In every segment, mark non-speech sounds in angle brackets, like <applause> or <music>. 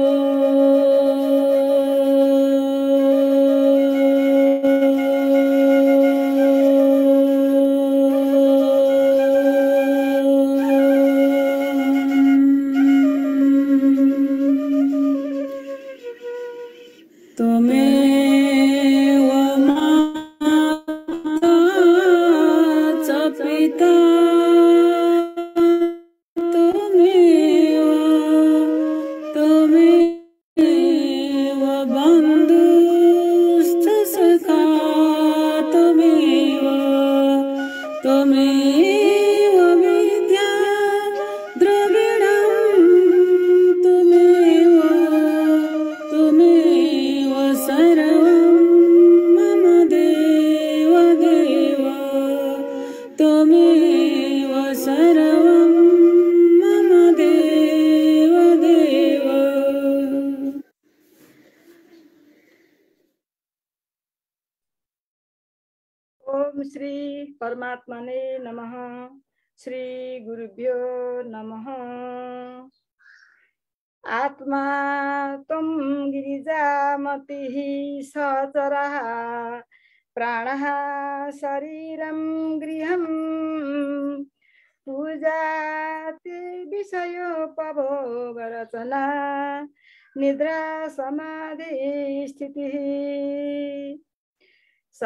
Oh.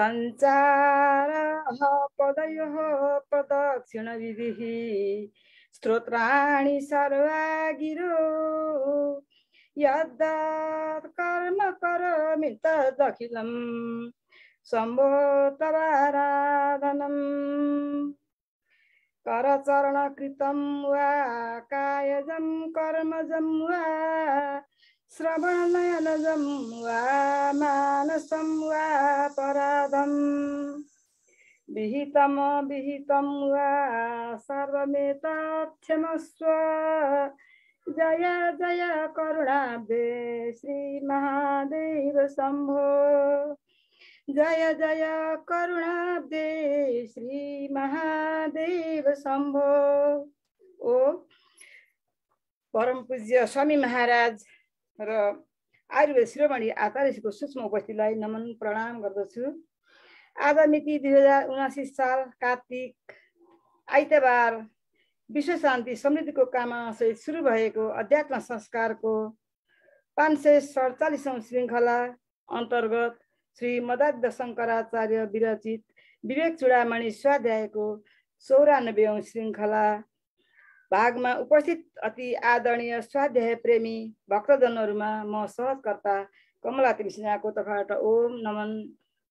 सञ्चारः पदयोः प्रदक्षिणविधिः स्तोत्राणि सर्वा गिरो यद्दात् कर्म करोमि तदखिलम् सम्भोतवाराधनम् करचरणकृतं वा कायजं कर्मजं वा श्रवणनयनजं वा मानसं वा पराधम् विहितम विहितं वा सर्वमेतथ्यमस्व जय जय करुणाब्दे श्रीमहादेव शम्भो जय जय करुणाब्दे श्रीमहादेव शम्भो ओ परम पूज्य स्वामी महाराज र आयुर्वेद शिरोमणि आचार्यजीको सूक्ष्म उपस्थितिलाई नमन प्रणाम गर्दछु आज मिति दुई हजार उनासी साल कार्तिक आइतबार विश्व शान्ति समृद्धिको कामनासहित सुरु भएको अध्यात्म संस्कारको पाँच सय सडचालिसौँ श्रृङ्खला अन्तर्गत श्री मदाद शङ्कराचार्य विरचित विवेक चुडामणि स्वाध्यायको चौरानब्बेौँ श्रृङ्खला भागमा उपस्थित अति आदरणीय स्वाध्याय प्रेमी भक्तजनहरूमा म सहजकर्ता कमला सिन्हाको तर्फबाट ओम नमन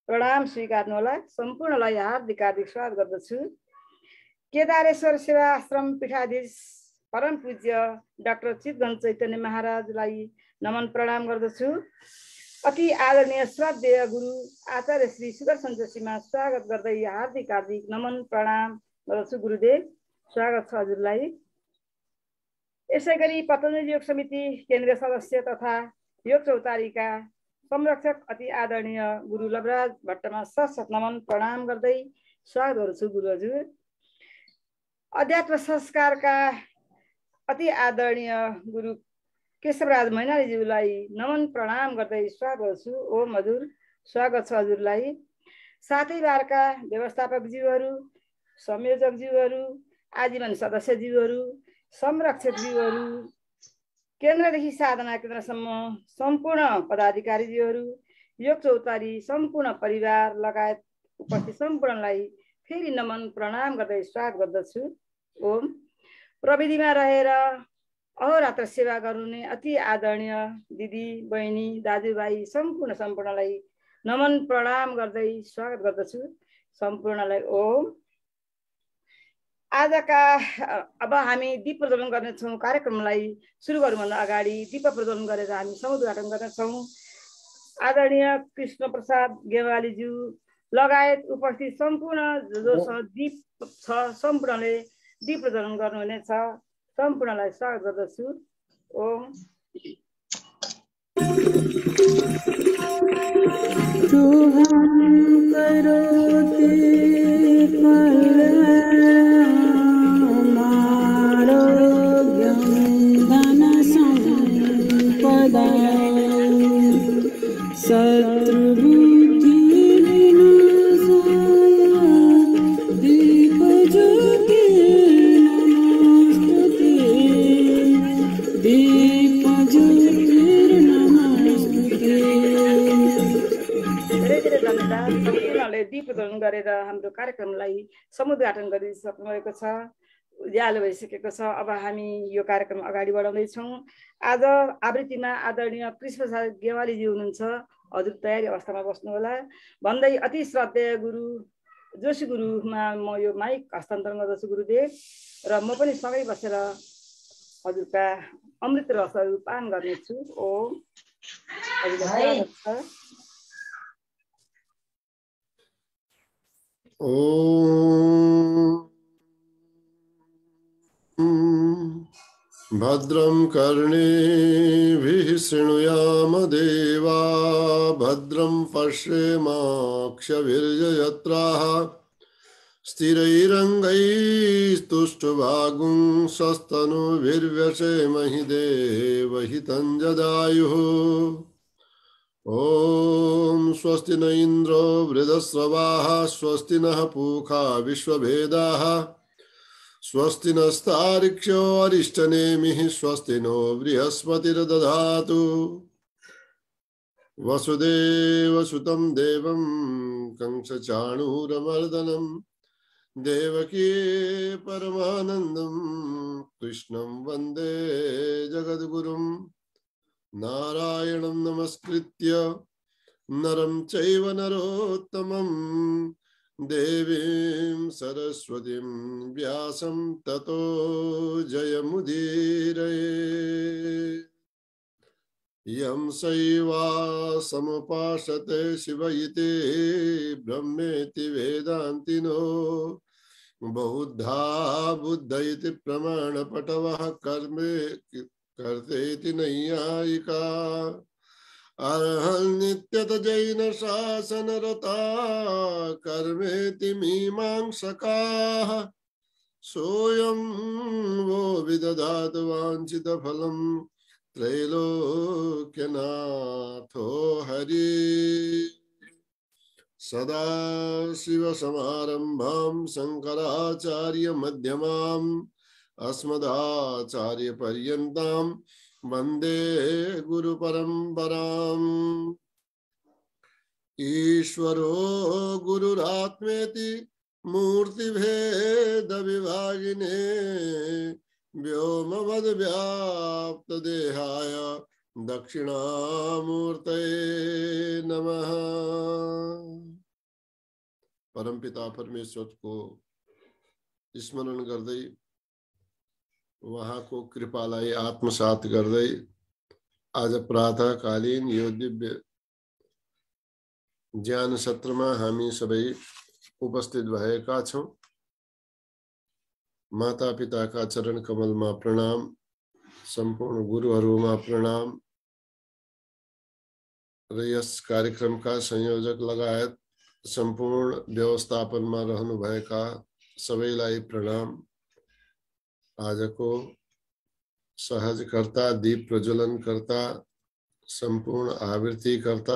प्रणाम स्वीकार्नुहोला सम्पूर्णलाई हार्दिक हार्दिक स्वागत गर्दछु केदारेश्वर सेवा आश्रम पीठाधीश परम पूज्य डाक्टर चितगन चैतन्य महाराजलाई नमन प्रणाम गर्दछु अति आदरणीय स्वाध्याय गुरु आचार्य श्री सुदर्शन जोशीमा स्वागत गर्दै हार्दिक हार्दिक नमन प्रणाम गर्दछु गुरुदेव स्वागत छ हजुरलाई यसै गरी पतञ्जलि योग समिति केन्द्रीय सदस्य तथा योग चौतारीका संरक्षक अति आदरणीय गुरु लवराज भट्टमा सशत नमन प्रणाम गर्दै स्वागत गर्छु गुरु हजुर अध्यात्म संस्कारका अति आदरणीय गुरु केशवराज मैनालीज्यूलाई नमन प्रणाम गर्दै स्वागत गर्छु ओम हजुर स्वागत छ हजुरलाई साथै बारका व्यवस्थापकज्यूहरू संयोजकज्यूहरू आजीवन सदस्यज्यूहरू संरक्षक जीवहरू केन्द्रदेखि साधना केन्द्रसम्म सम्पूर्ण पदाधिकारीज्यूहरू योग चौतारी सम्पूर्ण परिवार लगायत उपस्थित सम्पूर्णलाई फेरि नमन प्रणाम गर्दै स्वागत गर्दछु ओम प्रविधिमा रहेर अहोरात्र सेवा गर्नु नै अति आदरणीय दिदी बहिनी दाजुभाइ सम्पूर्ण सम्पूर्णलाई नमन प्रणाम गर्दै स्वागत गर्दछु सम्पूर्णलाई ओम आजका अब हामी दीप प्रज्वलन गर्नेछौँ कार्यक्रमलाई सुरु गर्नुभन्दा अगाडि दीप प्रज्वलन गरेर हामी समुद्घाटन गर्नेछौँ आदरणीय कृष्ण प्रसाद गेवालीज्यू लगायत उपस्थित सम्पूर्ण जो छ दीप छ सम्पूर्णले दीप प्रज्वलन गर्नुहुनेछ सम्पूर्णलाई स्वागत गर्दछु ओम दीपदान गरेर हाम्रो कार्यक्रमलाई समुद्घाटन गरिसक्नु भएको छ उज्यालो भइसकेको छ अब हामी यो कार्यक्रम अगाडि बढाउँदैछौँ आज आवृत्तिमा आदरणीय कृष्णप्रसाद गेवालीजी हुनुहुन्छ हजुर तयारी अवस्थामा बस्नु होला भन्दै अति श्रद्धेय गुरु जोशी गुरुमा म यो माइक हस्तान्तरण गर्दछु गुरुदेव र म पनि सँगै बसेर हजुरका अमृत रसहरू पान गर्नेछु ओम ओ भद्रम कर्णेभिः शृणुयाम देवा भद्रम पश्येमाक्षभिर्यजत्राः स्थिरैरङ्गैस्तुष्टुभागुं स्वस्तनुभिर्व्यसेमहि देवहितं जदायुः ॐ स्वस्ति न इन्द्रो वृदस्रवाः स्वस्ति नः पूखा विश्वभेदाः स्वस्ति नस्तारिक्षो अरिष्टनेमिः स्वस्ति नो बृहस्पतिर्दधातु वसुदेवसुतं देवं कंसचाणूरमर्दनं देवकी परमानन्दं कृष्णं वन्दे जगद्गुरुं नारायणं नमस्कृत्य नरं चैव नरोत्तमम् देवीं सरस्वतीं व्यासं ततो जयमुदीरये यं सैवा समुपासते शिव इति ब्रह्मेति वेदान्तिनो बहुधा बुद्ध इति प्रमाणपटवः कर्मे कर्तेति नैयायिका अर्त जैन अर्हन्नित्यतजैनशासनरता कर्मेति मीमांसकाः सोऽयं वो विदधात् वाञ्छितफलं त्रैलोक्यनाथो हरि सदाशिवसमारम्भां शङ्कराचार्यमध्यमाम् अस्मदाचार्यपर्यन्ताम् वन्दे गुरुपरम्पराम् ईश्वरो गुरुरात्मेति मूर्तिभेदविभागिने व्योमवद्व्याप्तदेहाय दक्षिणामूर्तये नमः परमपिता परमेश्वर को स्मरण कर दई वहाँ को कृपालय आत्मसात दे आज कालीन यो दिव्य ज्ञान सत्र में हमी सब उपस्थित भैया माता पिता का चरण कमल में प्रणाम संपूर्ण गुरु प्रणाम र यस कार्यक्रमका संयोजक लगायत में रहने भाग सब प्रणाम आज को सहज करता दीप प्रज्वलन करता संपूर्ण आवृत्ति करता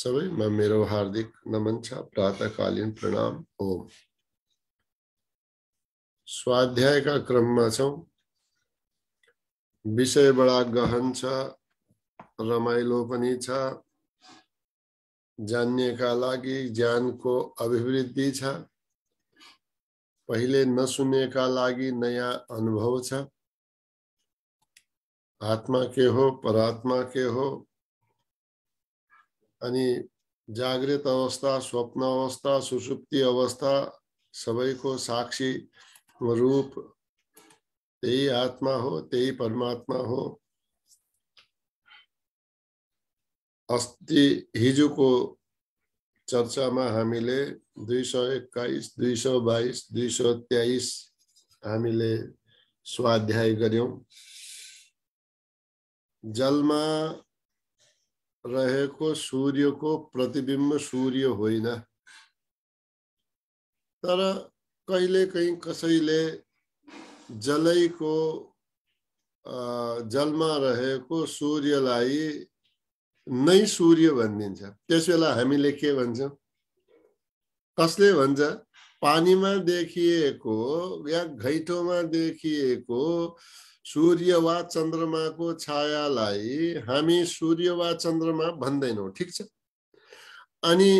सब मेरे हार्दिक नमन छा कालीन प्रणाम ओम स्वाध्याय का में छ विषय बडा गहन छ रमाइलो पनि छ जान्नेका लागि अभिवृद्धि छ पहिले का लागि नया अनुभव छ आत्मा के हो परात्मा के हो अनि जागृत अवस्था स्वप्न अवस्था सुसुप्ति अवस्था सबैको साक्षी रूप त्यही आत्मा हो त्यही परमात्मा हो अस्ति हिजोको चर्चा में हमी सौ एक्काईस दुई सौ बाइस दुई सौ तेईस हमी स्वाध्याय में रहे सूर्य को प्रतिबिंब सूर्य होना तर कहीं कसले को जल में रहे सूर्य सूर्यलाई नै सूर्य भनिदिन्छ बेला हामीले के भन्छौँ कसले भन्छ पानीमा देखिएको या घैठोमा देखिएको सूर्य वा चन्द्रमाको छायालाई हामी सूर्य वा चन्द्रमा भन्दैनौँ ठिक छ अनि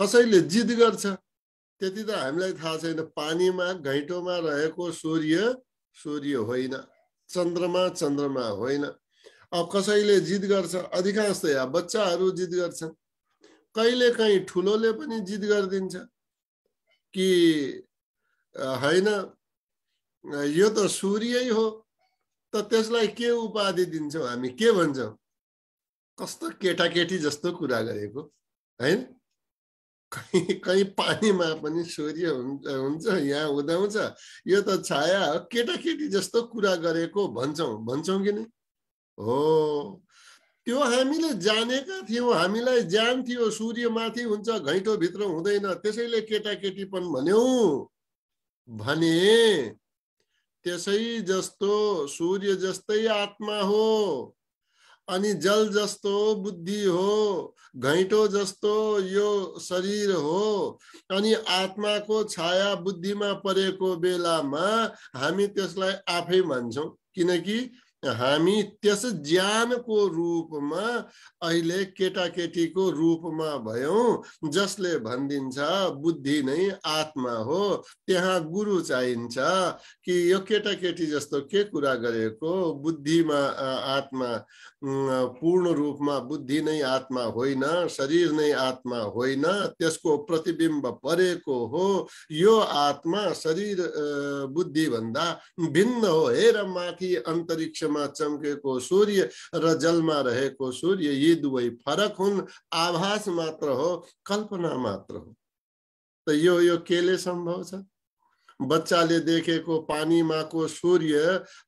कसैले जिद गर्छ त्यति त हामीलाई थाहा छैन पानीमा घैँटोमा रहेको सूर्य सूर्य होइन चन्द्रमा चन्द्रमा होइन अब कसैले जित गर्छ अधिकांश त या बच्चाहरू जित गर्छन् कहिले कहीँ ठुलोले पनि जित गरिदिन्छ कि होइन यो त सूर्यै हो त त्यसलाई के उपाधि दिन्छौँ हामी के भन्छौँ कस्तो केटाकेटी जस्तो कुरा गरेको होइन कहीँ कहीँ पानीमा पनि सूर्य हुन्छ हुन्छ यहाँ हुँदा हुन्छ यो त छाया हो केटाकेटी जस्तो कुरा गरेको भन्छौँ भन्छौँ कि नै हो त्यो हामीले जानेका थियौँ हामीलाई ज्यान थियो सूर्य माथि हुन्छ भित्र हुँदैन त्यसैले केटाकेटीपन भन्यौ भने त्यसै जस्तो सूर्य जस्तै आत्मा हो अनि जल जस्तो बुद्धि हो घैँटो जस्तो यो शरीर हो अनि आत्माको छाया बुद्धिमा परेको बेलामा हामी त्यसलाई आफै मान्छौँ किनकि हामी त्यस ज्यानको रूपमा अहिले केटाकेटीको रूपमा भयौँ जसले भनिदिन्छ बुद्धि नै आत्मा हो त्यहाँ गुरु चाहिन्छ कि यो केटाकेटी जस्तो के कुरा गरेको बुद्धिमा आत्मा पूर्ण रूपमा बुद्धि नै आत्मा होइन शरीर नै आत्मा होइन त्यसको प्रतिबिम्ब परेको हो यो आत्मा शरीर बुद्धिभन्दा भिन्न हो हेर माथि अन्तरिक्ष में चमके को सूर्य र जलमा को सूर्य ये दुवै फरक हु आभास मात्र हो कल्पना मात्र हो तो यो यो केले सम्भव छ बच्चाले देखेको पानीमा को सूर्य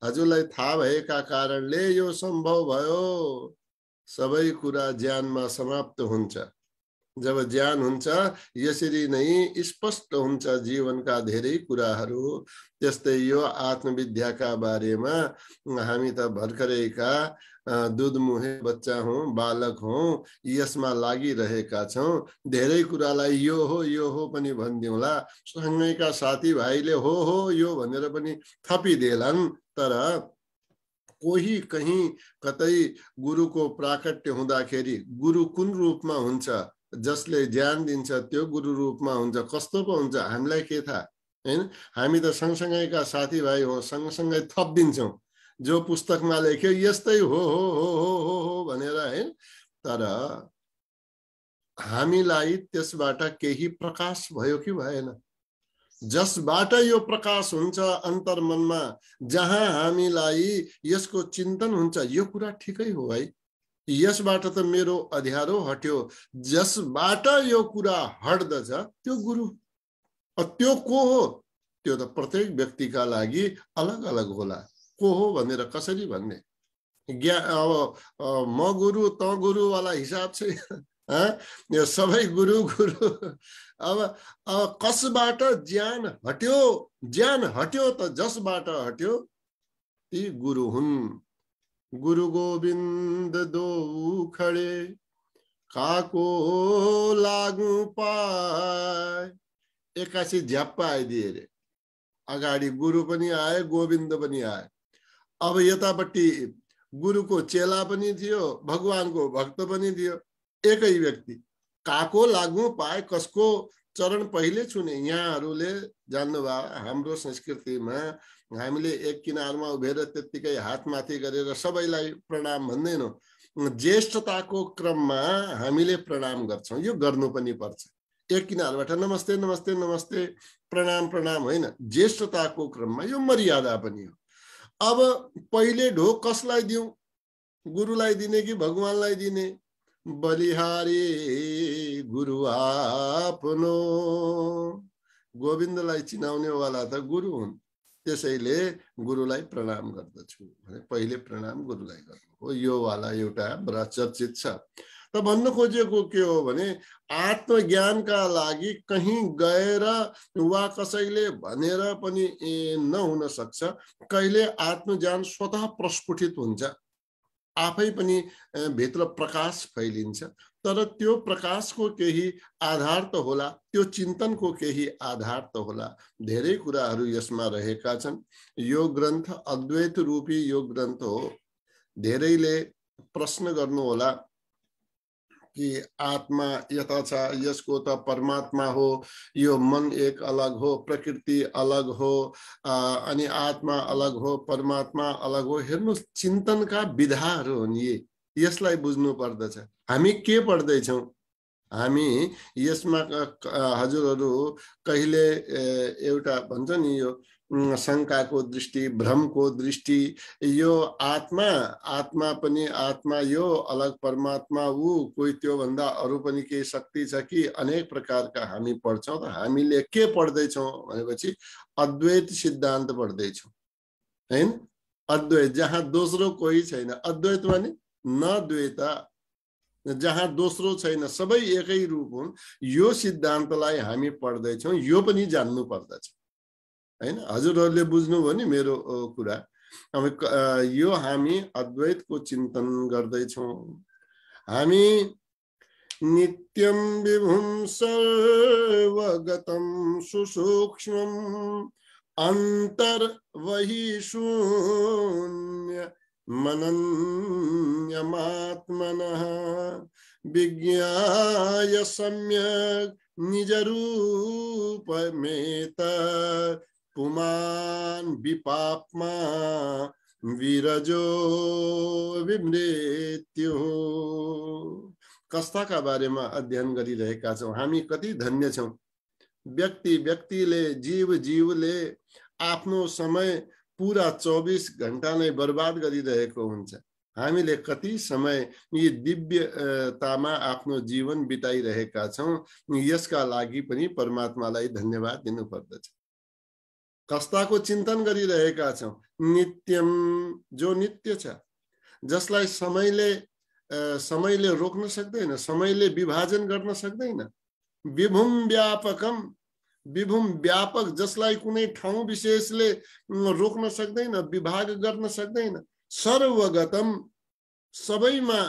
हजुरलाई था भएका कारणले यो संभव भयो सबै कुरा ज्ञान में समाप्त हुन्छ जब ज्ञान हुन्छ यसरी नै स्पष्ट हुन्छ जीवनका धेरै कुराहरू त्यस्तै यो आत्मविद्याका बारेमा हामी त भर्खरैका दुधमुहे बच्चा हौँ बालक हौँ यसमा लागिरहेका छौँ धेरै कुरालाई यो हो यो हो पनि भनिदिउँला सँगैका साथीभाइले हो हो यो भनेर पनि थपिदिएलान् तर कोही कहीँ कतै गुरुको प्राकट्य हुँदाखेरि गुरु कुन रूपमा हुन्छ जसले ज्ञान दिन्छ त्यो गुरु रूपमा हुन्छ कस्तो पो हुन्छ हामीलाई के थाहा होइन हामी त सँगसँगैका साथीभाइ हो सँगसँगै थप दिन्छौँ जो पुस्तकमा लेख्यो यस्तै हो हो हो हो हो हो भनेर है तर हामीलाई त्यसबाट केही प्रकाश भयो कि भएन जसबाट यो प्रकाश हुन्छ अन्तर्मनमा जहाँ हामीलाई यसको चिन्तन हुन्छ यो कुरा ठिकै हो है यसबाट त मेरो अध्यारो हट्यो जसबाट यो कुरा हट्दछ त्यो गुरु त्यो को हो त्यो त प्रत्येक व्यक्तिका लागि अलग अलग होला को हो भनेर कसरी भन्ने ज्ञा अब म गुरु त गुरुवाला हिसाब छ <laughs> यो सबै गुरु गुरु अब अब कसबाट ज्यान हट्यो ज्यान हट्यो त जसबाट हट्यो ती गुरु हुन् गुरु गोविंद दो खड़े काको लागू पाए पाय एक्कासी आई दिए रे अगाड़ी गुरु बनी आए गोविंद बनी आए अब यतापट्टी गुरु को चेला पनि थियो को भक्त पनि थियो ही व्यक्ति काको लागू पाए कसको चरण पहिले छुने यहाँ यहाँहरूले हम संस्कृति में हामीले एक किनारमा उभिएर त्यत्तिकै हातमाथि गरेर सबैलाई प्रणाम भन्दैनौँ ज्येष्ठताको क्रममा हामीले प्रणाम गर्छौँ यो गर्नु पनि पर्छ एक किनारबाट नमस्ते नमस्ते नमस्ते प्रणाम प्रणाम होइन ज्येष्ठताको क्रममा यो मर्यादा पनि हो अब पहिले ढोक कसलाई दिउँ गुरुलाई दिने कि भगवान्लाई दिने बलिहारी गुरु आफ्नो गोविन्दलाई चिनाउनेवाला त गुरु हुन् त्यसैले गुरुलाई प्रणाम गर्दछु भने पहिले प्रणाम गुरुलाई गर्नु हो योवाला एउटा बडा चर्चित छ त भन्न खोजेको के हो भने आत्मज्ञानका लागि कहीँ गएर वा कसैले भनेर पनि नहुन सक्छ कहिले आत्मज्ञान स्वतः प्रस्फुटित हुन्छ आफै पनि भित्र प्रकाश फैलिन्छ तर त्यो प्रकाशको केही आधार त होला त्यो चिन्तनको केही आधार त होला धेरै कुराहरू यसमा रहेका छन् यो ग्रन्थ अद्वैत रूपी यो ग्रन्थ हो धेरैले प्रश्न गर्नुहोला कि आत्मा यता छ यसको त परमात्मा हो यो मन एक अलग हो प्रकृति अलग हो अनि आत्मा अलग हो परमात्मा अलग हो हेर्नुहोस् चिन्तनका विधाहरू हुन् यी यसलाई बुझ्नु पर्दछ हामी के पढ्दैछौँ हामी यसमा हजुरहरू कहिले एउटा भन्छ नि यो शङ्काको दृष्टि भ्रमको दृष्टि यो आत्मा आत्मा पनि आत्मा यो अलग परमात्मा ऊ कोही त्योभन्दा अरू पनि केही शक्ति छ कि अनेक प्रकारका हामी पढ्छौँ त हामीले के पढ्दैछौँ भनेपछि अद्वैत सिद्धान्त पढ्दैछौँ होइन अद्वैत जहाँ दोस्रो कोही छैन अद्वैत भने न जहाँ दोस्रो छैन सबै एकै रूप हुन् यो सिद्धान्तलाई हामी पढ्दैछौँ यो पनि जान्नु पर्दछ है मेरे हजुरहरूले अब यो हमी अद्वैत को चिंतन करते हमी नित्यम विभुम गर्दैछौँ सुसूक्ष्म अंतर वही शून्य सुसूक्ष्मम् विज्ञा मनन्यमात्मनः निज रूप में पुमान् विपाप्मा विरजो विमृत्यो कस्ताका बारेमा अध्ययन गरिरहेका छौँ हामी कति धन्य छौँ व्यक्ति व्यक्तिले जीव जीवले आफ्नो समय पुरा चौबिस घन्टा नै बर्बाद गरिरहेको हुन्छ हामीले कति समय यी दिव्यतामा आफ्नो जीवन बिताइरहेका छौँ यसका लागि पनि परमात्मालाई धन्यवाद दिनुपर्दछ कस्ताको चिन्तन गरिरहेका छौँ नित्यम जो नित्य छ जसलाई समयले समयले रोक्न सक्दैन समयले विभाजन गर्न सक्दैन विभुम व्यापकम विभुम व्यापक जसलाई कुनै ठाउँ विशेषले रोक्न सक्दैन विभाग गर्न सक्दैन सर्वगतम सबैमा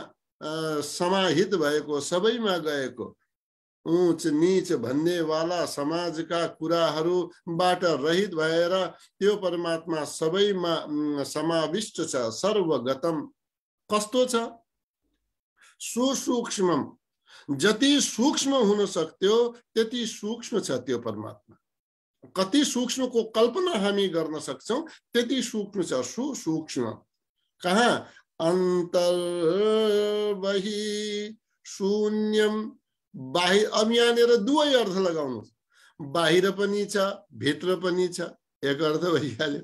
समाहित भएको सबैमा गएको ऊंच नीच भन्ने वाला का कुराहरूबाट रहित भएर त्यो परमात्मा सबैमा समाविष्ट छ सर्वगतम कस्तो छ सुसूक्ष्म जति सूक्ष्म हुन सक्थ्यो त्यति सूक्ष्म छ त्यो परमात्मा कति सूक्ष्मको कल्पना हामी गर्न सक्छौँ त्यति सूक्ष्म छ सुसूक्ष्म कहाँ अन्तर शून्यम बाहिर अब दुवै अर्थ लगाउनु बाहिर पनि छ भित्र पनि छ एक अर्थ भइहाल्यो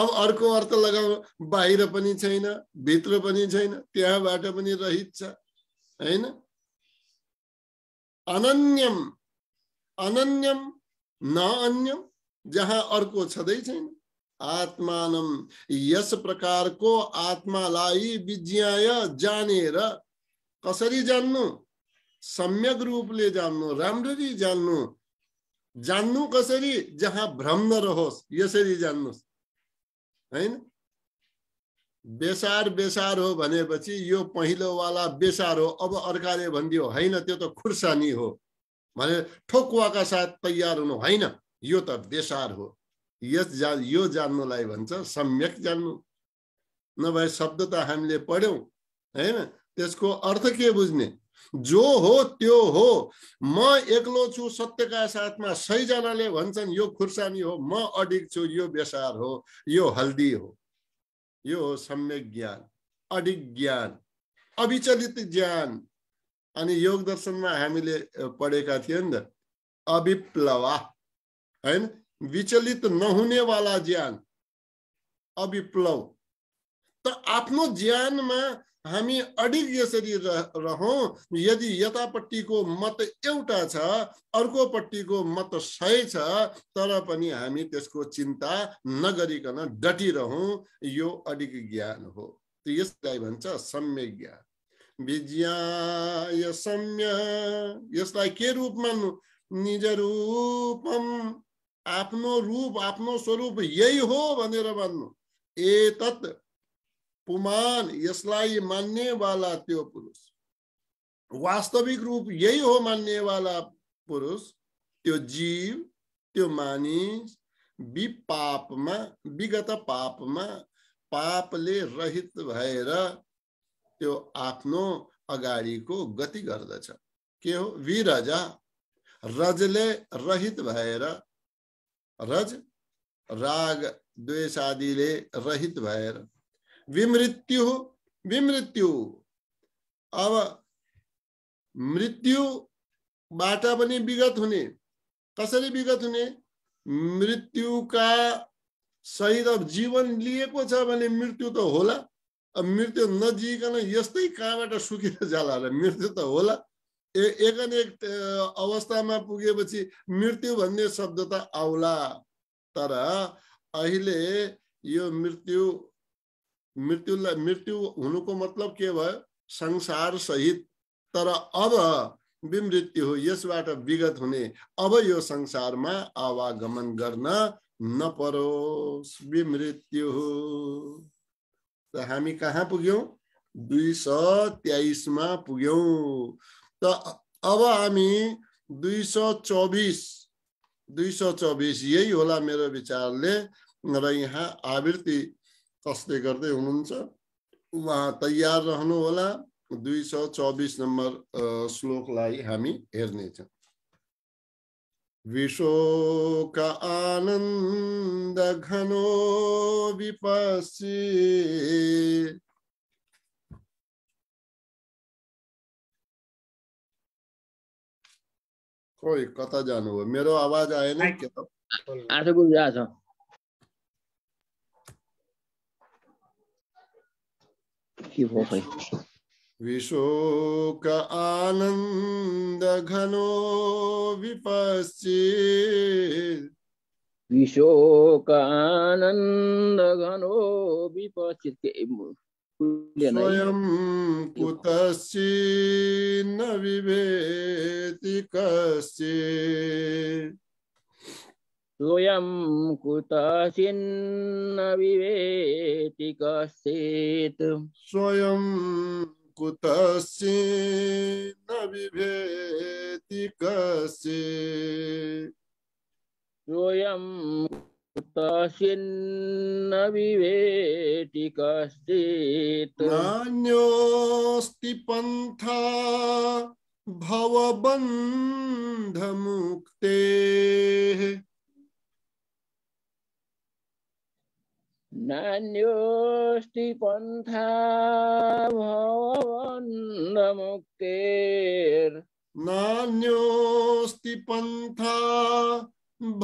अब अर्को अर्थ लगाउनु बाहिर पनि छैन भित्र पनि छैन त्यहाँबाट पनि रहित छ होइन अनन्यम अनन्यम न अन्यम जहाँ अर्को छँदै छैन आत्मान यस प्रकारको आत्मालाई विज्ञाय जानेर कसरी जान्नु सम्यक रूपले जान्नु राम्ररी जान्नु जान्नु कसरी जहाँ भ्रम नरहोस् यसरी जान्नु होइन बेसार बेसार हो भनेपछि यो पहिलोवाला बेसार हो अब अर्काले भनिदियो होइन त्यो त खुर्सानी हो भने ठोकुवाका साथ तयार हुनु होइन यो त बेसार हो यस जा यो जान्नुलाई भन्छ सम्यक जान्नु नभए शब्द त हामीले पढ्यौँ होइन त्यसको अर्थ के बुझ्ने जो हो त्यो हो म एक्लो छु सत्यका साथमा सयजनाले भन्छन् यो खुर्सानी हो म अडिक छु यो बेसार हो यो हल्दी हो यो हो सम्यक ज्ञान अडिक ज्ञान अविचलित ज्ञान अनि योग दर्शनमा हामीले पढेका थियौँ नि त अविप्लवा होइन विचलित नहुनेवाला ज्ञान अविप्लव त आफ्नो ज्यानमा हमी अडिग यसरी रहौँ यदि को मत एउटा छ को मत सय छ तर पनि हामी त्यसको चिन्ता नगरिकन डटिरहँ यो अडिग ज्ञान हो त्यो यसलाई भन्छ सम्य ज्ञान विज्ञा सम्य यसलाई के निज रूपम आफ्नो रूप आफ्नो स्वरूप यही हो भनेर भन्नु ए तत् पुमान यसलाई मान्नेवाला त्यो पुरुष वास्तविक रूप यही हो मान्नेवाला पुरुष त्यो जीव त्यो मानिस विपापमा विगत पापमा पापले रहित भएर त्यो आफ्नो अगाडिको गति गर्दछ के हो विरजा रजले रहित भएर रज राग द्वेष आदिले रहित भएर विमृत्यु विमृत्यु अब मृत्युबाट पनि विगत हुने कसरी विगत हुने मृत्युका सहित अब जीवन लिएको छ भने मृत्यु त होला अब मृत्यु नजिकन यस्तै कहाँबाट सुकेर जाला होला मृत्यु त होला ए एक अवस्थामा पुगेपछि मृत्यु भन्ने शब्द त आउला तर अहिले यो मृत्यु मृत्यु मृत्यु को मतलब के भयो संसार सहित तर अब विमृत्यु हो यसबाट विगत हुने अब यो संसारमा आवागमन गर्न नपरोस् विमृत्यु हो त हामी कहाँ पुग्यौँ दुई सय तेइसमा पुग्यौँ त अब हामी दुई सय चौबिस दुई सय चौबिस यही होला मेरो विचारले र यहाँ आवृत्ति कसले गर्दै हुनुहुन्छ उहाँ तयार रहनुहोला दुई सौ चौबिस नम्बर श्लोकलाई हामी हेर्नेछौँ विशोक आनन्द घनो विपसी खोइ कता जानुभयो मेरो आवाज आएन के त की वो है विशोक आनंद घनो विपश्चित विशोक आनंद घनो विपश्चित स्वयं कुतश्चिन्न विभेति कश्चित् स्वयं कुतसिन्न विवेति कश्चित् स्वयं कुतसिन्न विवेति कश्चित् स्वयं कुतसिन्न विवेति कश्चित् नान्योऽस्ति पन्था भवबन्धमुक्तेः নান্যোষ্টি পন্থা ভবন্ধ মুক্তির নান্যোষ্টি পন্থা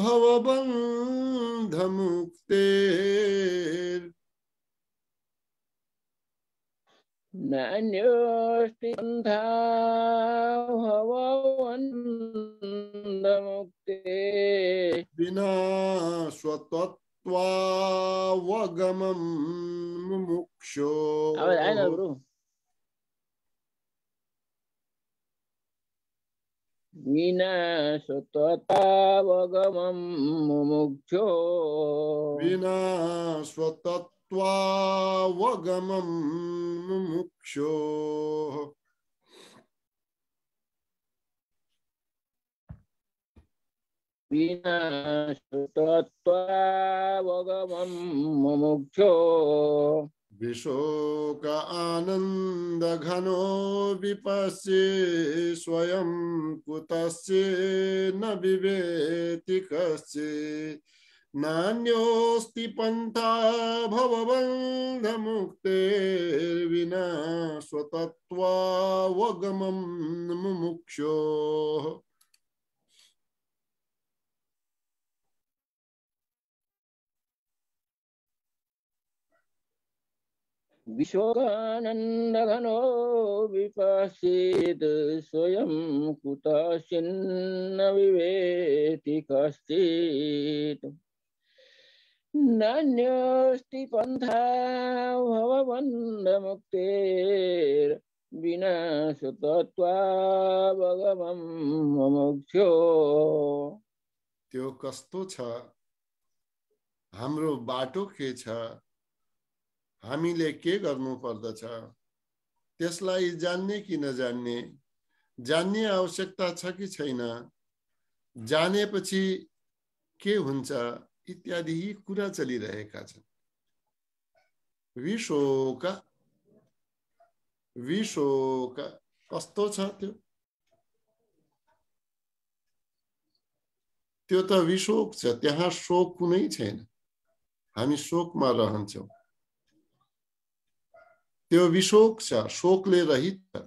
ভববন্ধ মুক্তির নান্যোষ্টি পন্থা ভববন্ধ মুক্তির বিনা স্বতত্ত্ব त्वावगमं मुमुक्षो I know, bro. विनाश्वततावगमं मुमुक्षो विनाश्वतत्वावगमं मुमुक्षोः विनाशुतत्वावगमं मुमुक्षो विशोक आनन्दघनो विपश्ये स्वयं कुतस्य न विवेति कस्य नान्योऽस्ति पन्था भवबन्धमुक्तेर्विना स्वतत्त्वावगमं मुमुक्षोः विशोकानन्दघनो विपासीत् स्वयं कुतासिन्न विवेति कश्चित् नान्योऽस्ति पन्था भवबन्धमुक्तेर्विना सुतत्वावगमं मोक्षो त्यो कस्तो छ हाम्रो बाटो के छ हामीले के गर्नु पर्दछ त्यसलाई जान्ने कि नजान्ने जान्ने आवश्यकता छ कि छैन जानेपछि के हुन्छ इत्यादि कुरा चलिरहेका छन् विशोक विशोक कस्तो छ त्यो त्यो त विशोक छ त्यहाँ शोक कुनै छैन हामी शोकमा रहन्छौँ त्यो विशोक छ शोकले रहित छ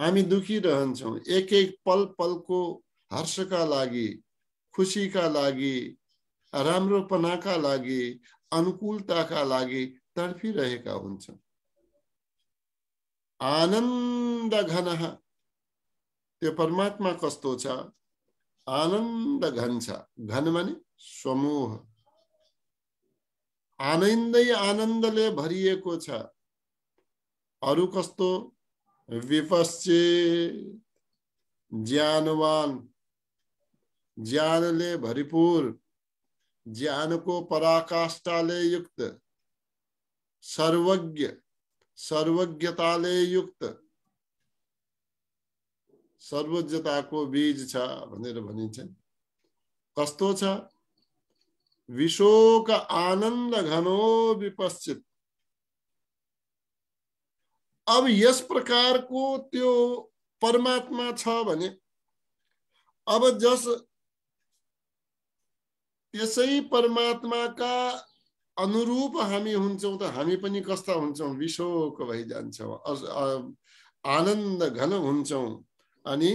हामी दुखी रहन्छौँ एक एक पल पलको हर्षका लागि खुसीका लागि राम्रोपनाका लागि अनुकूलताका लागि तडफिरहेका हुन्छौँ आनन्द घन त्यो परमात्मा कस्तो छ आनन्द घन छ घन भने समूह आनंद आनंद ले भर अरू कस्तो विपश्चे ज्ञानवान ज्ञान ज्ञानले भरिपूर पराकाष्ठा ले युक्त सर्वज्ञ सर्वज्ञता ले युक्त सर्वज्ञता को बीज छ भनेर भनिन्छ कस्तो छ विशोक आनंद घनो विपश्चित अब यस को त्यो परमात्मा छ भने अब जस त्यसै परमात्माका अनुरूप हामी हुन्छौँ त हामी पनि कस्ता हुन्छौँ विशोक भइजान्छौँ आनन्द घन हुन्छौँ अनि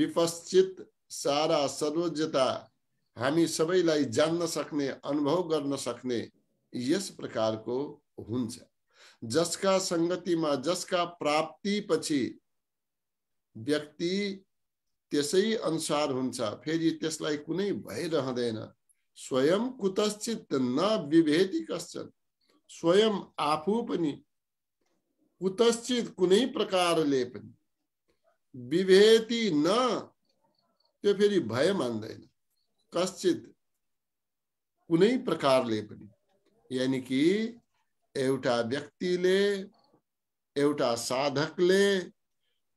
विपश्चित सारा सर्वज्यता हामी सबैलाई जान्न सक्ने अनुभव गर्न सक्ने यस प्रकारको हुन्छ जसका सङ्गतिमा जसका प्राप्तिपछि व्यक्ति त्यसै अनुसार हुन्छ फेरि त्यसलाई कुनै भइरहँदैन स्वयं कुतश्चित न विभेदी कश्चन स्वयं आफू पनि कुतश्चित कुनै प्रकारले पनि विभेदी न त्यो फेरि भय मान्दैन कश्चित कुनै प्रकारले पनि यानि कि एउटा व्यक्तिले एउटा साधकले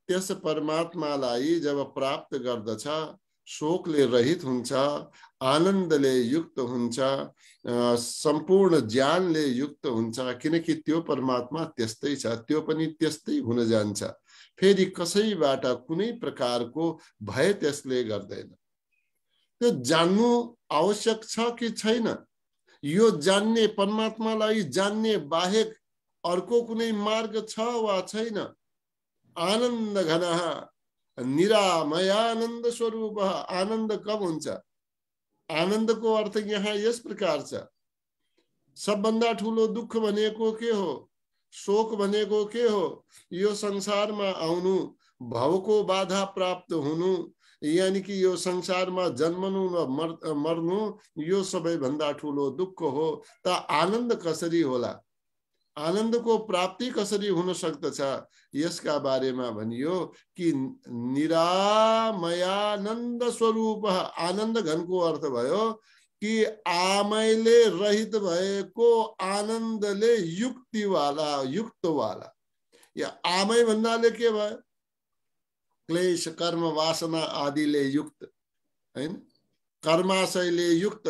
त्यस परमात्मालाई जब प्राप्त गर्दछ शोकले रहित हुन्छ आनन्दले युक्त हुन्छ सम्पूर्ण ज्ञानले युक्त हुन्छ किनकि त्यो परमात्मा त्यस्तै छ त्यो पनि त्यस्तै हुन जान्छ फेरि कसैबाट कुनै प्रकारको भय त्यसले गर्दैन त्यो जान्नु आवश्यक छ कि छैन यो जान्ने परमात्मालाई जान्ने बाहेक अर्को कुनै मार्ग छ वा छैन आनन्द घन निरामयानन्द स्वरूप आनन्द कब हुन्छ आनन्दको अर्थ यहाँ यस प्रकार छ सबभन्दा ठुलो दुःख भनेको के हो शोक भनेको के हो यो संसारमा आउनु भवको बाधा प्राप्त हुनु यानि कि यो संसारमा जन्मनु र मर मर्नु यो सबैभन्दा ठुलो दुःख हो त आनन्द कसरी होला आनन्दको प्राप्ति कसरी हुन सक्दछ यसका बारेमा भनियो कि निरामयानन्द स्वरूप आनन्द घनको अर्थ भयो कि आमैले रहित भएको आनन्दले युक्तिवाला युक्तवाला या आमै भन्नाले के भयो क्लेश कर्म वासना आदि ले युक्त है कर्माशय ले युक्त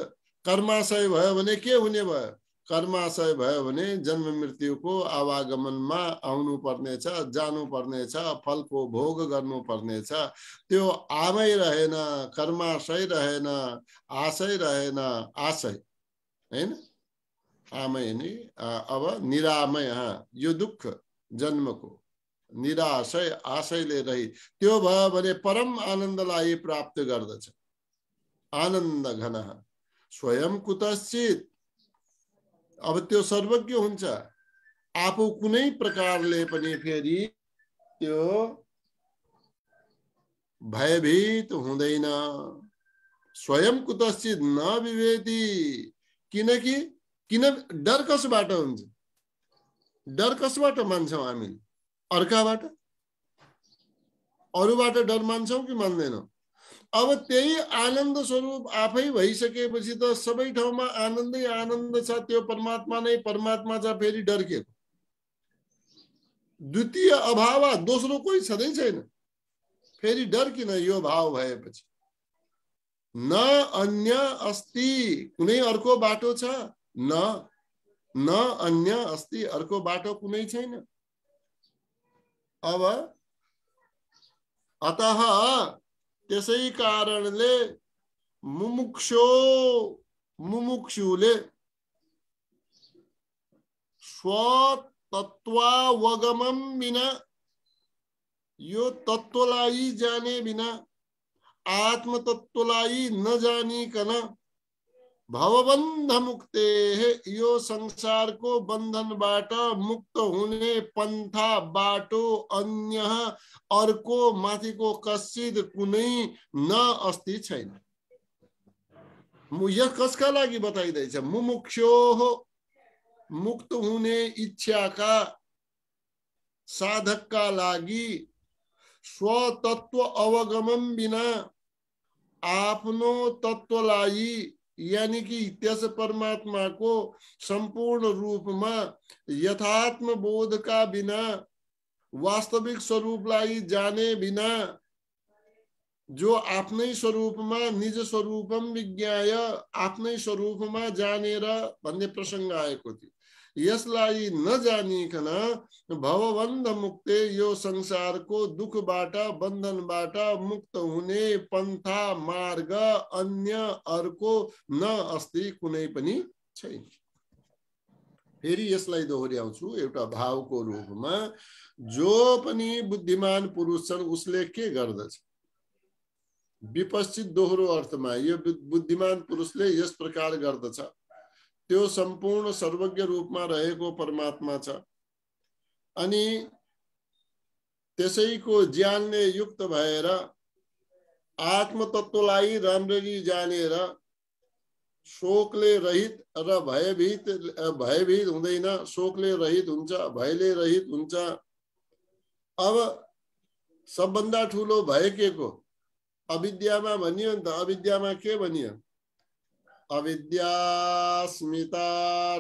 कर्माशय भयो भने के होने भाई कर्माशय भयो भने जन्म आवागमन में आने पर्ने जानु पर्ने फल को भोग गर्नु पर्नेछ त्यो आमै रहेन कर्माशय रहेन आशय रहेन आशय है आमै नहीं अब निरामय हाँ यो दुख जन्म को निराशय आशयले रही त्यो भयो भने परम आनन्दलाई प्राप्त गर्दछ आनन्द घन स्वयं कुतश्चित अब त्यो सर्वज्ञ हुन्छ आफू कुनै प्रकारले पनि फेरि त्यो भयभीत हुँदैन स्वयं कुतश्चित नविवेदी किनकि किन डर कसबाट हुन्छ डर कसबाट मान्छौँ हामीले अर् अरूबाट डर मान्छौ कि मान्दैनौ अब त्यही आनंद स्वरूप आफै भइसकेपछि त तो सबै ठाउँमा आनन्दै आनंद छ त्यो परमात्मा नै परमात्मा छ फेरि डर्केको द्वितीय अभाव दोसरो कोई छद छैन डर कि यो भाव भाई न अन्य अस्ति कुनै अर्को बाटो छ न न अन्य अस्ति अर्को बाटो कुनै छैन अब अतः त्यसै कारणले मुमुक्षो मुमुक्षुले स्वतत्वावगमन बिना यो तत्वलाई जाने बिना आत्म तत्वलाई नजानिकन भवबंध मुक्ते यो संसार को बंधन बाट मुक्त होने पंथा बाटो अन्य अर्को को कसिद कुनै न अस्थि छैन यह कसका लागि बताइँदैछ मुमुक्षो हो मुक्त हुने साधक का लागि स्वतत्व अवगमन बिना आफ्नो तत्त्वलाई यानी कि इत्यस परमात्मा को संपूर्ण रूप में यथात्म बोध का बिना वास्तविक स्वरूप लाई जाने बिना जो स्वरूप में निज स्वरूपम विज्ञाय स्वरूप में जानेर भन्ने प्रसङ्ग आएको थी यसलाई नजानिकन भवबन्ध मुक्ते यो संसारको दुःखबाट बन्धनबाट मुक्त हुने पन्था मार्ग अन्य अर्को न अस्ति कुनै पनि छैन फेरि यसलाई दोहोऱ्याउँछु एउटा भावको रूपमा जो पनि बुद्धिमान पुरुष छन् उसले के गर्दछ विपश्चित दोहोरो अर्थमा यो बुद्धिमान पुरुषले यस प्रकार गर्दछ त्यो તેઓ સંપૂર્ણ સર્વજ્ઞ રૂપમાં રહેકો પરમાત્મા છે को ज्ञान ने युक्त भर आत्मतत्व राम्ररी जानेर शोकले रहित र भयभीत हो हुँदैन शोकले रहित हुन्छ भयले रहित हुन्छ अब सब भाई के को अविद्यामा भनियो नि त अविद्यामा के भनियो अविद्यास्मिता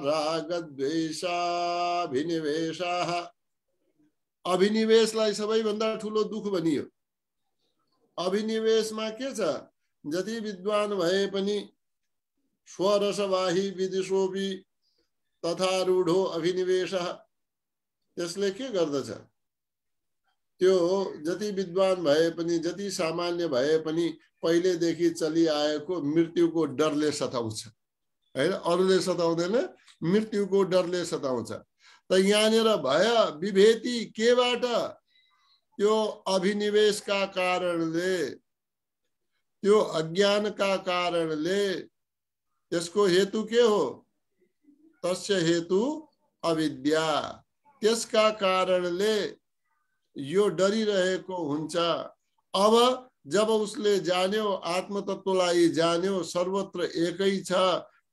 रागद्वेषाभिनिवेशः अभिनिवेशलाई सबैभन्दा ठुलो दुःख भनियो अभिनिवेशमा के छ जति विद्वान भए पनि स्वरसवाही विदिशोपि तथा रूढो अभिनिवेश त्यसले के गर्दछ त्यो जति विद्वान भए पनि जति सामान्य भए पनि पहिलेदेखि चलिआएको मृत्युको डरले सताउँछ होइन अरूले सताउँदैन मृत्युको डरले सताउँछ त यहाँनिर भय विभेति केबाट त्यो अभिनिवेशका कारणले त्यो अज्ञानका कारणले त्यसको हेतु के हो तस्य हेतु अविद्या त्यसका कारणले यो डरी रहे को हुन्छ अब जब उसले जान्यो आत्मतत्त्वलाई जान्यो सर्वत्र एकै छ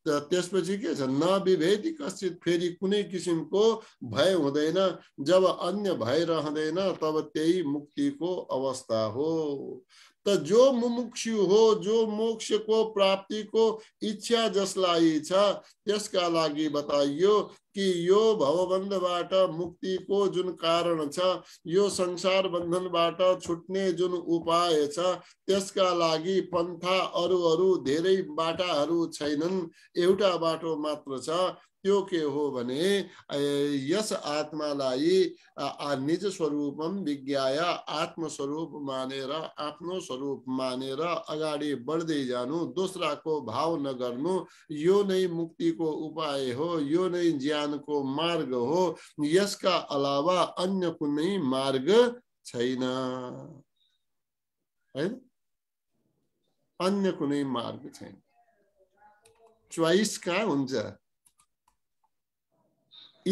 त्यसपछि के छ विभेदी कश्चित फेरि कुनै किसिमको भय हुँदैन जब अन्य भय रहँदैन तब त्यही मुक्तिको अवस्था हो त जो मुमुक्षु हो जो मोक्षको प्राप्तिको इच्छा जसलाई छ त्यसका लागि बताइयो कि यो भवबन्धबाट मुक्तिको जुन कारण छ यो संसार बन्धनबाट छुट्ने जुन उपाय छ त्यसका लागि पन्था अरू अरू धेरै बाटाहरू छैनन् एउटा बाटो मात्र छ त्यो के हो भने यस आत्मालाई निज स्वरूपम विज्ञाय आत्मस्वरूप मानेर आफ्नो स्वरूप मानेर अगाडि बढ्दै जानु दोस्राको भाव नगर्नु यो नै मुक्तिको उपाय हो यो नै ज्ञान ज्ञान को मार्ग हो इसका अलावा अन्य कुनै मार्ग छैन अन्य कुनै मार्ग छैन चोइस कहाँ हुन्छ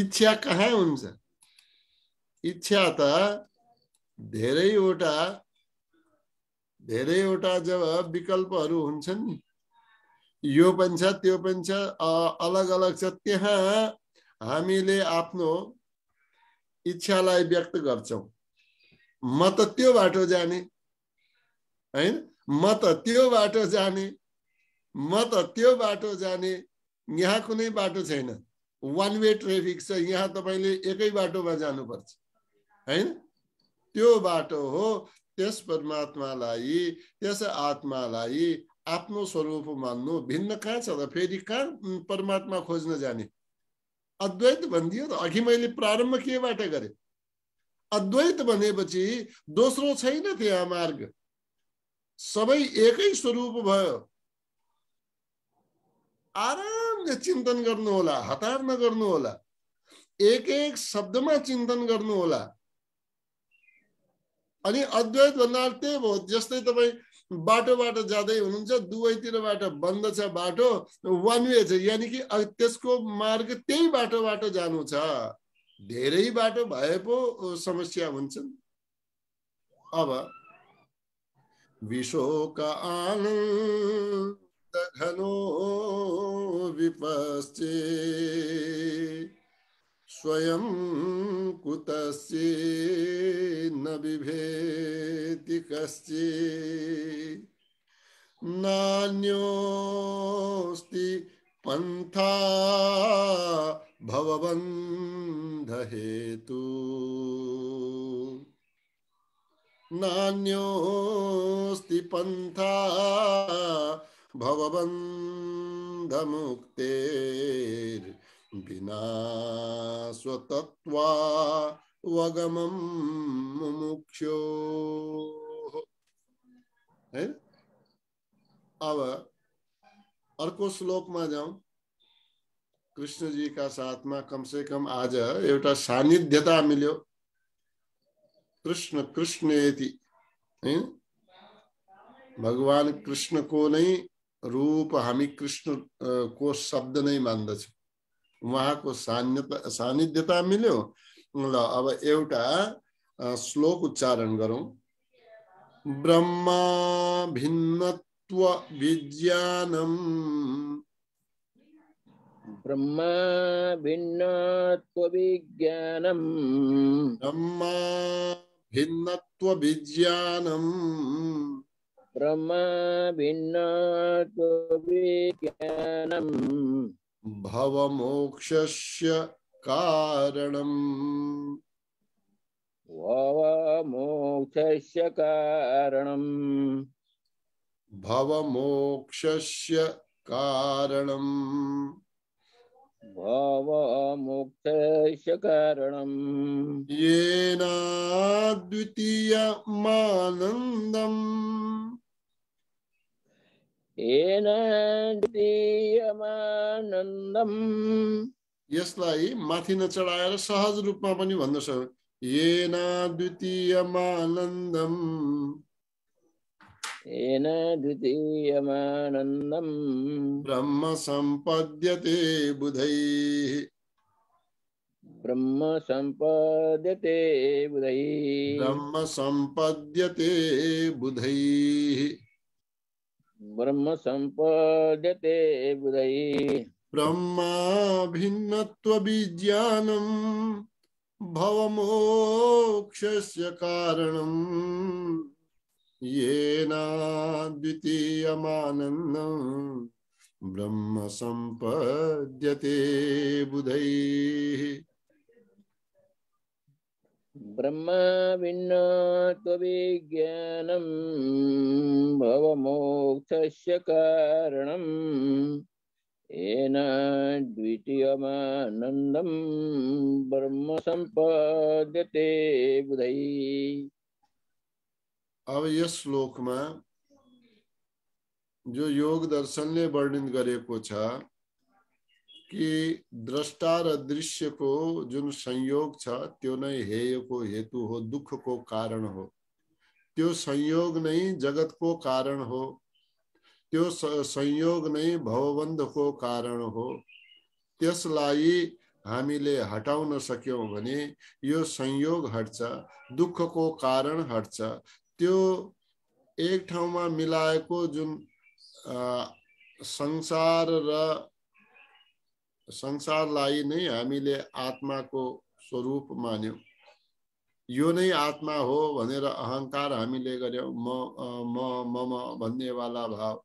इच्छा कहाँ हुन्छ इच्छा त तो धेरैवटा धेरैवटा जब विकल्पहरू हुन्छन् नि यो पनि छ त्यो पनि छ अलग अलग छ त्यहाँ हामीले आफ्नो इच्छालाई व्यक्त गर्छौँ म त त्यो बाटो जाने होइन म त त्यो बाटो जाने म त त्यो बाटो जाने यहाँ कुनै बाटो छैन वान वे ट्राफिक छ यहाँ तपाईँले एकै बाटोमा जानुपर्छ होइन त्यो बाटो हो त्यस परमात्मालाई त्यस आत्मालाई आफ्नो स्वरूप मान्नु भिन्न कहाँ छ त फेरि कहाँ परमात्मा खोज्न जाने अद्वैत બંધીઓ તો અઘી मैले પ્રારંભ કેबाट કર્યો અદ્વૈત બનેपछि दोस्रो छैન ત્યાં માર્ગ सबै एकै स्वरूप भयो आरामले चिन्तन गर्नुहोला हतार नगर्नुहोला एक एक शब्दमा चिन्तन गर्नुहोला अनि अद्वैत भन्दा त्यही भयो जस्तै तपाईँ बाटोबाट जाँदै हुनुहुन्छ दुवैतिरबाट बन्द छ बाटो वान वे छ यानि कि त्यसको मार्ग त्यही बाटोबाट जानु छ धेरै बाटो भए पो समस्या हुन्छन् अब विशोक आनन्द घनो स्वयं कुतस्य न बिभेति कश्चि नान्योऽस्ति पन्था भवबन्धहेतु नान्योऽस्ति पन्था भवबन्धमुक्तेर् विना स्वतत्वा मुमुक्षो है अब अर्को कृष्ण जी का साथमा में कम आज एटा सानिध्यता मिलो कृष्ण कृष्ण है भगवान को नहीं रूप हमी कृष्ण को शब्द नहीं मंदछ को सान्यता सानिध्यता मिलो ल अब एउटा श्लोक उच्चारण गरौँ ब्रह्मा भिन्नत्व ब्रह्मा भिन्नत्व ब्रह्मा भिन्नत्व ब्रह्मा भिन्नत्व भवमोक्षस्य कारणम् भवमोक्षस्य कारणम् भवमोक्षस्य कारणम् भवमुक्तस्य कारणम् येनाद्वितीयमानन्दम् यसलाई माथि नचढाएर सहज रूपमा पनि भन्नुहोस् ब्रह्म सम्पद्यते बुधैः ब्रह्म सम्पद्यते बुधैः ब्रह्म सम्पद्यते बुधैः ब्रह्म सम्पद्यते बुधैः ब्रह्मा भिन्नत्वविज्ञानम् भवमोक्षस्य कारणम् येनाद्वितीयमानन्दम् ब्रह्म सम्पद्यते बुधैः ब्रह्मविन्ना भवमोक्षस्य कारणम् ब्रह्म सम्पाद्यते बुधै अब श्लोक में जो योग दर्शन ने वर्णित कि द्रष्टार दृश्य को जो संयोग त्यो नहीं हेय को हेतु हो दुख को कारण हो त्यो संयोग नहीं जगत को कारण हो त्यो संयोग भवबंध को कारण हो त्यसलाई हामीले हटाउन सक्य भने यो संयोग हट्छ दुःखको कारण हट्छ त्यो एक ठाउँमा मिलाएको जुन संसार र संसार लाई नहीं हामीले आत्माको स्वरूप मान्यौँ यो नै आत्मा हो भनेर अहङ्कार हामीले मे म म मम भन्नेवाला भाव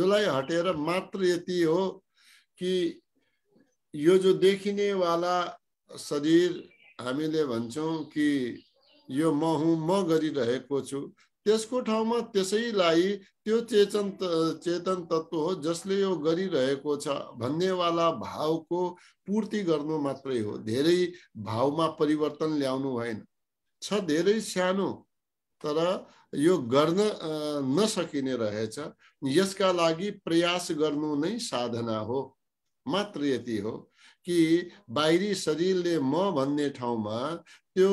योलाई हटेर मात्र यति हो कि यो जो देखिनेवाला शरीर हामीले भन्छौँ कि यो म हुँ म गरिरहेको छु त्यसको ठाउँमा त्यसैलाई त्यो चेतन चेतन तत्त्व हो जसले यो गरिरहेको छ भन्नेवाला भावको पूर्ति गर्नु मात्रै हो धेरै भावमा परिवर्तन ल्याउनु भएन छ धेरै सानो तर यो गर्न नसकिने रहेछ यसका लागि प्रयास गर्नु नै साधना हो मात्र यति हो कि बाहिरी शरीरले म भन्ने ठाउँमा त्यो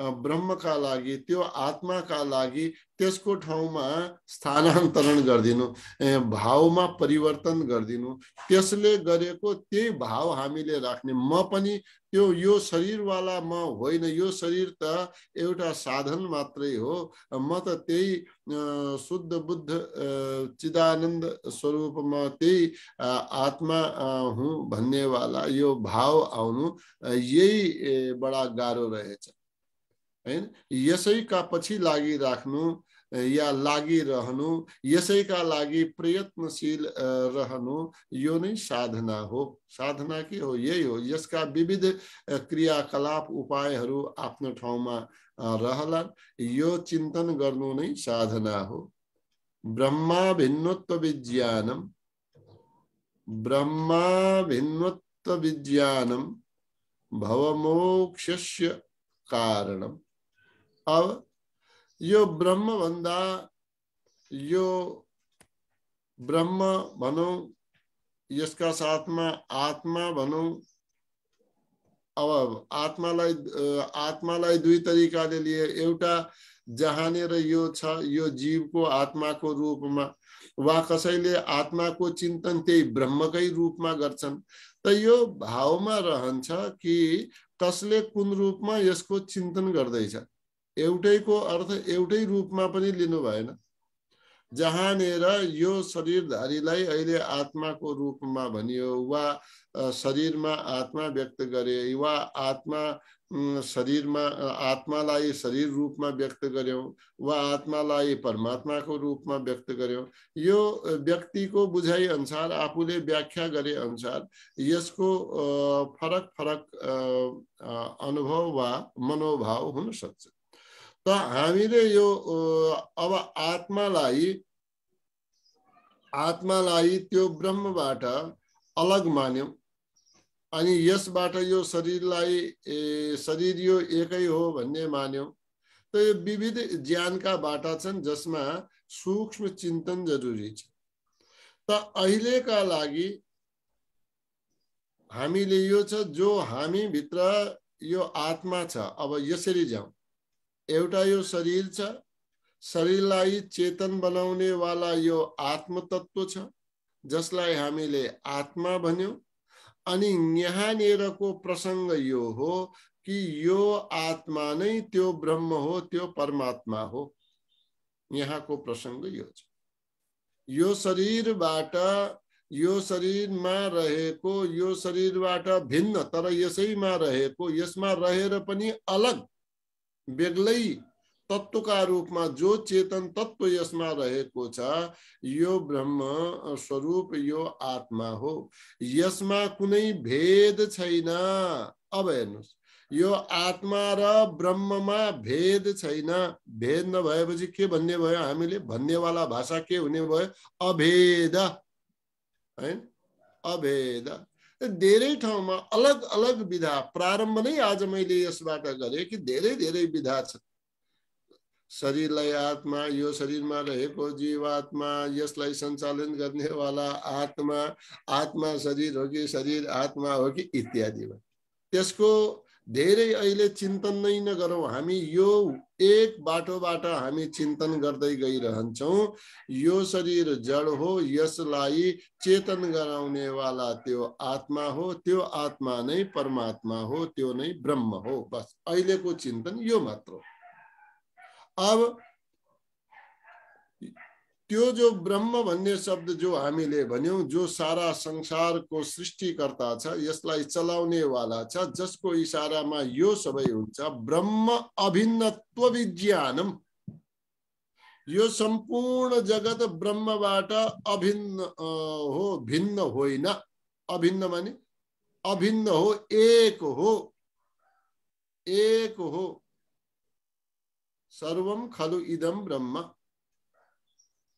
ब्रह्म का लगी त्यो आत्माका लागि त्यसको ठाउँमा स्थानान्तरण गरिदिनु भावमा परिवर्तन गरिदिनु त्यसले गरेको त्यही भाव हामीले राख्ने म पनि त्यो यो वाला म होइन यो शरीर त एउटा साधन मात्रै हो म त त्यही शुद्ध बुद्ध चिदानन्द स्वरूपमा त्यही आत्मा हुँ भन्नेवाला यो भाव आउनु यही बडा गाह्रो रहेछ होइन यसैका पछि लागिराख्नु या लागिरहनु यसैका लागि प्रयत्नशील रहनु यो नै साधना हो साधना के हो यही हो यसका विविध क्रियाकलाप उपायहरू आफ्नो ठाउँमा रहला यो चिन्तन गर्नु नै साधना हो ब्रह्मा भिन्नत्व विज्ञानम ब्रह्मा भिन्नत्व विज्ञानम भवमोक्षस्य कारणम अब यो ब्रह्म भन्दा यो ब्रह्म इसका यसका साथमा आत्मा भनौ अब आत्मालाई आत्मालाई दुई तरिकाले लिए एउटा जहाँनिर यो छ यो जीवको आत्माको रूपमा वा कसैले आत्माको चिन्तन त्यही ब्रह्मकै रूपमा गर्छन् त यो भावमा रहन्छ कि कसले कुन रूपमा यसको चिन्तन गर्दैछ एवट को अर्थ एउटै रूपमा पनि लिनु भएन जहाँनिर यो अत्मा को रूप में भनियो वा में आत्मा व्यक्त करे वा आत्मा शरीरमा आत्मालाई शरीर में व्यक्त गऱ्यौँ वा को रूप में व्यक्त गऱ्यौँ यो को बुझाई अनुसार आफूले व्याख्या करे अनुसार इसको फरक फरक अनुभव वा मनोभाव होना त हामीले यो अब आत्मालाई आत्मालाई त्यो ब्रह्मबाट अलग मान्यौँ अनि यसबाट यो शरीरलाई शरीर यो एकै हो भन्ने मान्यौँ त यो विविध ज्ञानका बाटा छन् जसमा सूक्ष्म चिन्तन जरुरी छ त अहिलेका लागि हामीले यो छ जो हामीभित्र यो आत्मा छ अब यसरी जाउँ एटा यो शरीर छ शरीरलाई चेतन बनाउने वाला यो आत्मतत्व छ जसलाई हामीले आत्मा भन्यौँ अनि यहाँनिरको प्रसङ्ग यो हो कि यो आत्मा नै त्यो ब्रह्म हो त्यो परमात्मा हो यहाँको प्रसङ्ग यो छ यो शरीरबाट यो शरीरमा रहेको यो शरीरबाट भिन्न तर यसैमा रहेको यसमा रहेर पनि अलग बेग्लै तत्त्वका रूपमा जो चेतन तत्त्व यसमा रहेको छ यो ब्रह्म स्वरूप यो आत्मा हो यसमा कुनै भेद छैन अब हेर्नुहोस् यो आत्मा र ब्रह्ममा भेद छैन भेद नभएपछि के भन्ने भयो हामीले भन्नेवाला भाषा के हुने भयो अभेद होइन अभेद धेरै तो ठाउँमा अलग अलग विधा प्रारंभ नहीं आज मैं इस गरेँ कि धेरे धेरे विधा शरीर आत्मा यो में रहेको जीवात्मा संचालन करने वाला आत्मा आत्मा शरीर हो कि शरीर आत्मा हो कि इत्यादि त्यसको धेरे अहिले चिंतन नै नगरौँ हामी यो एक बाटोबाट हामी चिन्तन गर्दै गइरहन्छौँ यो शरीर जड हो यसलाई चेतन गराउनेवाला त्यो आत्मा हो त्यो आत्मा नै परमात्मा हो त्यो नै ब्रह्म हो बस अहिलेको चिन्तन यो मात्र हो अब त्यो जो ब्रह्म भन्ने शब्द जो हामीले भन्यौँ जो सारा संसारको सृष्टिकर्ता छ यसलाई चलाउनेवाला छ जसको इसारामा यो सबै हुन्छ ब्रह्म अभिन्नत्व विज्ञानम यो सम्पूर्ण जगत ब्रह्मबाट अभिन्न हो भिन्न होइन अभिन्न माने अभिन्न हो एक हो एक हो सर्वम खलु इदम ब्रह्म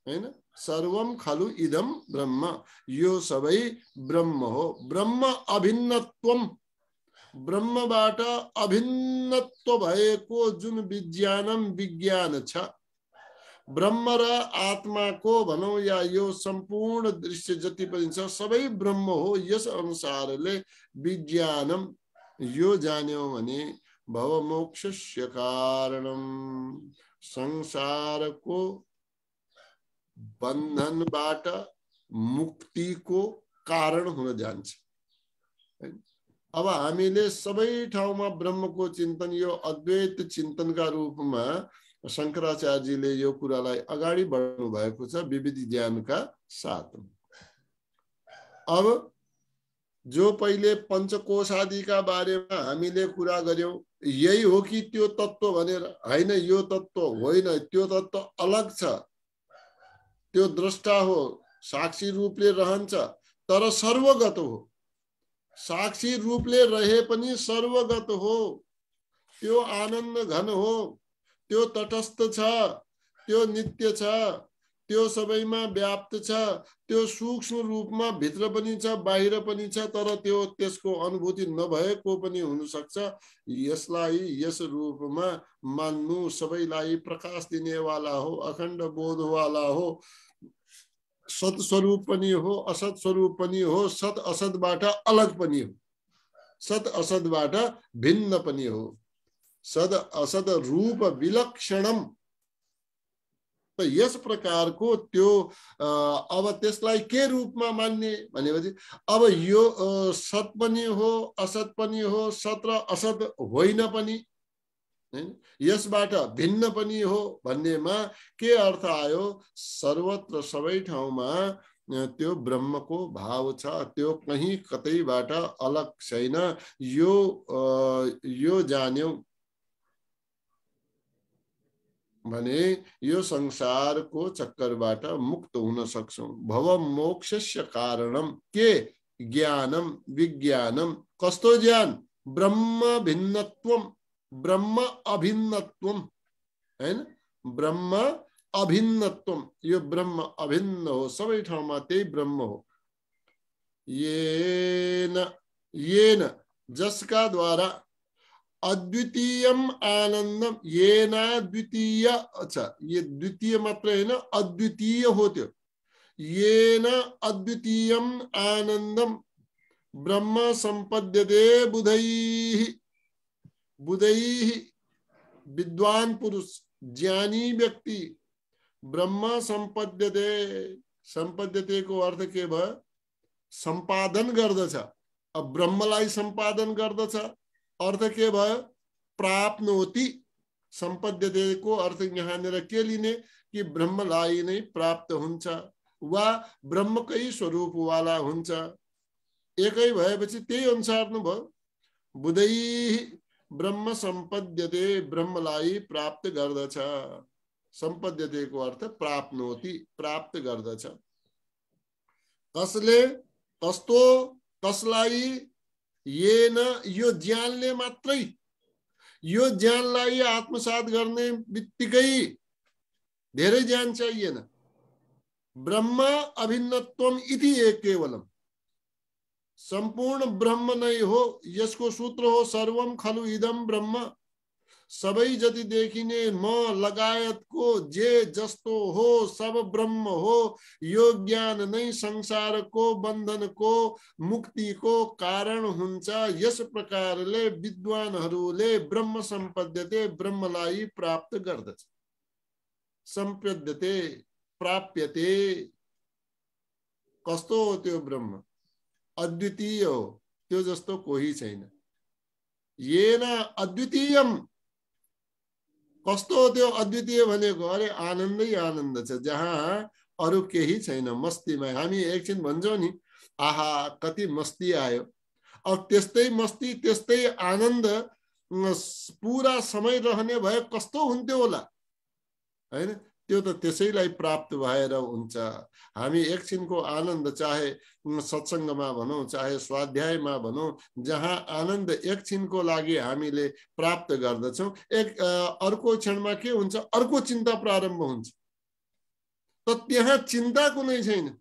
होइन सर्वम खलु इदम ब्रह्म यो सबै ब्रह्म हो ब्रह्म अभिन्नत्वम ब्रह्मबाट अभिन्नत्व भएको जुन विज्ञानम विज्ञान छ ब्रह्म र आत्माको भनौँ या यो सम्पूर्ण दृश्य जति पनि छ सबै ब्रह्म हो यस अनुसारले विज्ञानम यो जान्यौँ भने भवमोक्ष कारणम संसारको बन्धनबाट मुक्तिको कारण हुन जान्छ अब हामीले सबै ठाउँमा ब्रह्मको चिन्तन यो अद्वैत चिन्तनका रूपमा शङ्कराचार्यजीले यो कुरालाई अगाडि बढाउनु भएको छ विविध ज्ञानका साथ अब जो पहिले पञ्चकोश आदिका बारेमा हामीले कुरा गर्यौँ यही हो कि त्यो तत्त्व भनेर होइन यो तत्त्व होइन त्यो तत्त्व अलग छ त्यो द्रष्टा हो साक्षी रूपले रहन्छ तर सर्वगत हो साक्षी रूपले रहे पनि सर्वगत हो त्यो आनन्द घन हो त्यो तटस्थ छ त्यो नित्य छ त्यो सबैमा व्याप्त छ त्यो सूक्ष्म रूपमा भित्र पनि छ बाहिर पनि छ तर त्यो त्यसको अनुभूति नभएको पनि हुनसक्छ यसलाई यस रूपमा मान्नु सबैलाई प्रकाश दिनेवाला हो अखण्ड बोधवाला हो सत स्वरूप पनी हो असत स्वरूप पनी हो सत असत असतबाट अलग पनी हो सत असतबाट भिन्न पनी हो सद असद रूप विलक्षणम तो यस को त्यो अब त्यसलाई के रूपमा मान्ने भनेपछि अब यो सत पनि हो असत पनि हो सत र असत होइन पनि इस भिन्न पनि हो भन्नेमा के अर्थ आयो सर्वत्र सबै ठाउँमा त्यो ब्रह्मको भाव छ त्यो कहीँ कतैबाट अलग छैन यो यो जान्यौ भने यो संसारको चक्करबाट मुक्त हुन सक्छौँ भव मोक्ष कारणम के ज्ञानम विज्ञानम कस्तो ज्ञान ब्रह्म भिन्नत्वम ब्रह्म अभिन्नत्व है ना ब्रह्म अभिन्नत्व ये ब्रह्म अभिन्न हो सब ठाते ब्रह्म हो ये न ये न जिसका द्वारा अद्वितीय आनंदम ये ना द्वितीय अच्छा ये द्वितीय मात्र है ना अद्वितीय होते हो। ये न अद्वितीयम आनंदम ब्रह्म संपद्यते बुधई बुधई विद्वान पुरुष ज्ञानी व्यक्ति ब्रह्म संपद्यते संपद्यते को अर्थ के भ संपादन गर्दछ अब ब्रह्मलाई संपादन गर्दछ अर्थ के संपद्य दे को अर्थ यहाँनिर के लिने कि ब्रह्मलाई नै प्राप्त हुन्छ वा ब्रह्मकै स्वरूप हुन्छ एकै भएपछि त्यही अनुसार न भयो बुधै ब्रह्म संपद्यते ब्रह्मलाई प्राप्त गर्दछ को अर्थ प्राप्नोति प्राप्त गर्दछ कसले कस्तो कसलाई येन यो ज्ञानले मात्रै यो ज्ञानलाई आत्मसात गर्ने बित्तिकै धेरै ज्ञान चाहिएन ब्रह्म अभिन्नत्वम इति एक केवलम संपूर्ण ब्रह्म नहीं हो यसको सूत्र हो सर्वम खलु इदम ब्रह्म सबै जति देखिने म लगायतको जे जस्तो हो सब ब्रह्म हो यो ज्ञान नै संसारको बन्धनको मुक्तिको कारण हुन्छ यस प्रकारले विद्वानहरूले ब्रह्म सम्पद्यते ब्रह्मलाई प्राप्त गर्दछ सम्पद्यते प्राप्यते कस्तो हो त्यो ब्रह्म अद्वितीय हो त्यो जस्तो कोही छैन येन अद्वितीयम कस्तो हो त्यो अद्वितीय भनेको अरे आनन्दै आनन्द छ जहाँ अरू केही छैन मस्तीमा हामी एकछिन भन्छौँ नि आहा कति मस्ती आयो अब त्यस्तै मस्ती त्यस्तै आनन्द पुरा समय रहने भए कस्तो हुन्थ्यो होला होइन त्यो त त्यसैलाई प्राप्त भएर हुन्छ हामी एकछिनको आनन्द चाहे सत्सङ्गमा भनौँ चाहे स्वाध्यायमा भनौँ जहाँ आनन्द एकछिनको लागि हामीले प्राप्त गर्दछौँ एक अर्को क्षणमा के हुन्छ अर्को चिन्ता प्रारम्भ हुन्छ त त्यहाँ चिन्ता कुनै छैन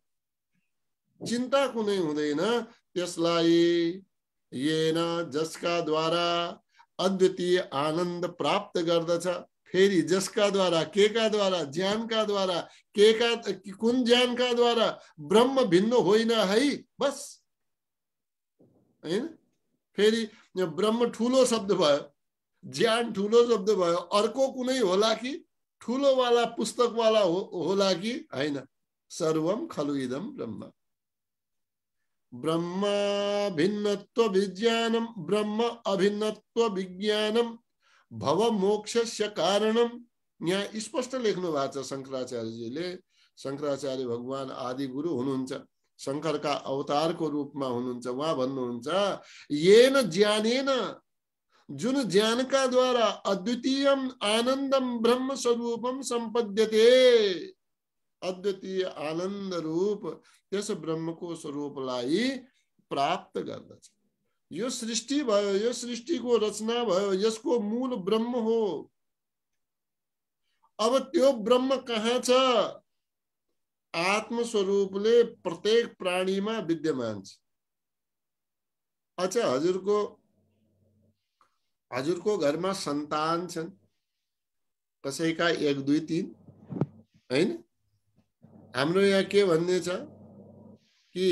चिन्ता कुनै हुँदैन त्यसलाई येन जसका द्वारा अद्वितीय आनन्द प्राप्त गर्दछ फेरी जस का द्वारा के का द्वारा ज्ञान का द्वारा के का कुन ज्ञान का द्वारा ब्रह्म भिन्न हो ना है बस फेरी ब्रह्म ठूलो शब्द भयो ज्ञान ठूलो शब्द भयो अर्को कुनै होला कि पुस्तक वाला हो होला कि होइन सर्वम खलु इदम ब्रह्म ब्रह्म भिन्नत्व विज्ञानम ब्रह्म अभिन्नत्व विज्ञानम भव मोक्ष कारणम यहाँ स्पष्ट लेख्नु भएको छ शङ्कराचार्यजीले शङ्कराचार्य भगवान आदि गुरु हुनुहुन्छ शङ्करका अवतारको रूपमा हुनुहुन्छ उहाँ भन्नुहुन्छ येन ज्ञानेन जुन ज्ञानका द्वारा अद्वितीय आनन्दम ब्रह्म स्वरूपम सम्पद्यते अद्वितीय आनन्द रूप त्यस ब्रह्मको स्वरूपलाई प्राप्त गर्दछ यो सृष्टि भयो यो सृष्टि को रचना भयो यसको मूल ब्रह्म हो अब त्यो ब्रह्म कहाँ छ आत्मस्वरूपले प्रत्येक प्राणीमा विद्यमान छ अच्छा हजुरको हजुरको घरमा सन्तान छन् कसैका एक दुई तिन होइन हाम्रो यहाँ के भन्ने छ कि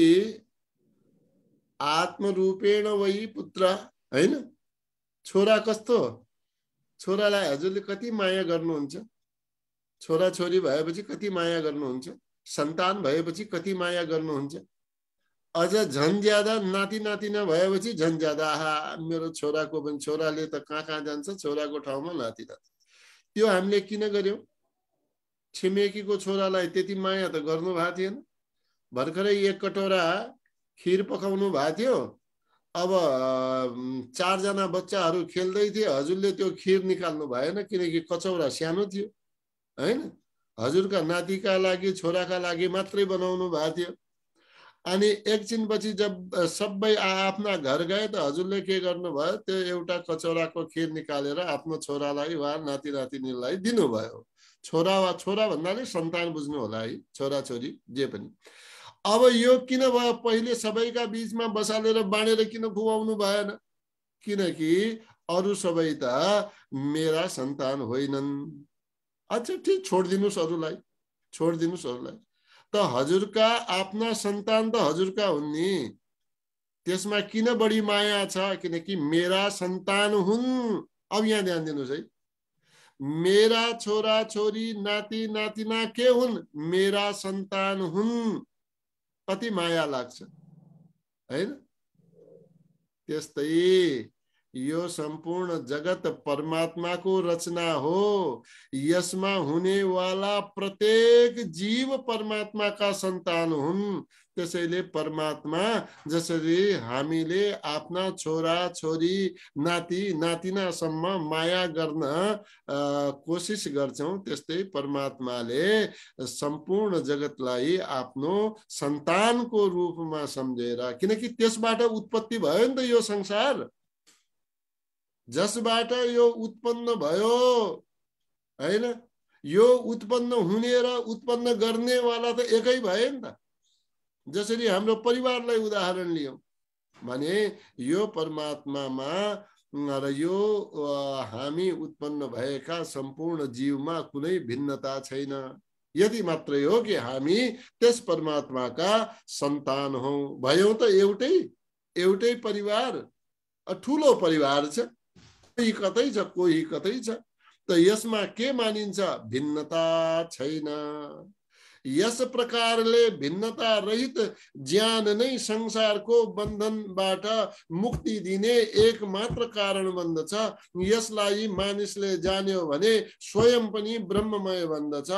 आत्मरूपेण वही पुत्र होइन छोरा कस्तो छोरालाई हजुरले कति माया गर्नुहुन्छ छोरा छोरी भएपछि कति माया गर्नुहुन्छ सन्तान भएपछि कति माया गर्नुहुन्छ अझ झन् ज्यादा नाति नातिना भएपछि झन् ज्यादा आहा मेरो छोराको पनि छोराले त कहाँ कहाँ जान्छ छोराको ठाउँमा नाति नाति त्यो हामीले किन गऱ्यौँ छिमेकीको छोरालाई त्यति माया त गर्नु भएको थिएन भर्खरै एक कटोरा खिर पकाउनु भएको थियो अब चारजना बच्चाहरू खेल्दै थिए हजुरले त्यो खिर निकाल्नु भएन किनकि कचौरा सानो थियो होइन हजुरका नातिका लागि छोराका लागि मात्रै बनाउनु भएको थियो अनि एकछिनपछि जब सबै आआफ्ना घर गए त हजुरले के गर्नुभयो त्यो एउटा कचौराको खिर निकालेर आफ्नो छोरालाई वा नाति नातिनीलाई दिनुभयो छोरा वा छोरा भन्नाले सन्तान बुझ्नु होला है छोरी जे पनि अब यो किन भयो पहिले सबैका बिचमा बसालेर बाँडेर किन खुवाउनु भएन किनकि अरू सबै त मेरा सन्तान होइनन् अच्छा ठिक छोडिदिनुहोस् अरूलाई छोडिदिनुहोस् अरूलाई त हजुरका आफ्ना सन्तान त हजुरका हुन् नि त्यसमा किन बढी माया छ किनकि मेरा सन्तान हुन् अब यहाँ ध्यान दिनुहोस् है मेरा छोरा छोरी नाति नातिना के हुन् मेरा सन्तान हुन् कति माया लाग्छ होइन त्यस्तै यो सम्पूर्ण जगत परमात्माको रचना हो यसमा हुनेवाला प्रत्येक जीव परमात्माका सन्तान हुन् त्यसैले परमात्मा जसरी हामीले आफ्ना छोरा छोरी नाति नातिनासम्म माया गर्न कोसिस गर्छौँ त्यस्तै परमात्माले सम्पूर्ण जगतलाई आफ्नो सन्तानको रूपमा सम्झेर किनकि त्यसबाट उत्पत्ति भयो नि त यो संसार जसबाट यो उत्पन्न भयो होइन यो उत्पन्न हुने र उत्पन्न गर्नेवाला त एकै भए नि त जसरी हाम्रो परिवारलाई उदाहरण लियौँ भने यो परमात्मामा र यो हामी उत्पन्न भएका सम्पूर्ण जीवमा कुनै भिन्नता छैन यति मात्रै हो कि हामी त्यस परमात्माका सन्तान हौ भयौँ त एउटै एउटै परिवार ठुलो परिवार छ कतै छ कोही कतै छ त यसमा के मानिन्छ भिन्नता छैन यस प्रकारले भिन्नता रहित ज्ञान नै संसारको बन्धनबाट मुक्ति दिने एक मात्र कारण बन्दछ यसलाई मानिसले जान्यो भने स्वयं पनि ब्रह्ममय बन्दछ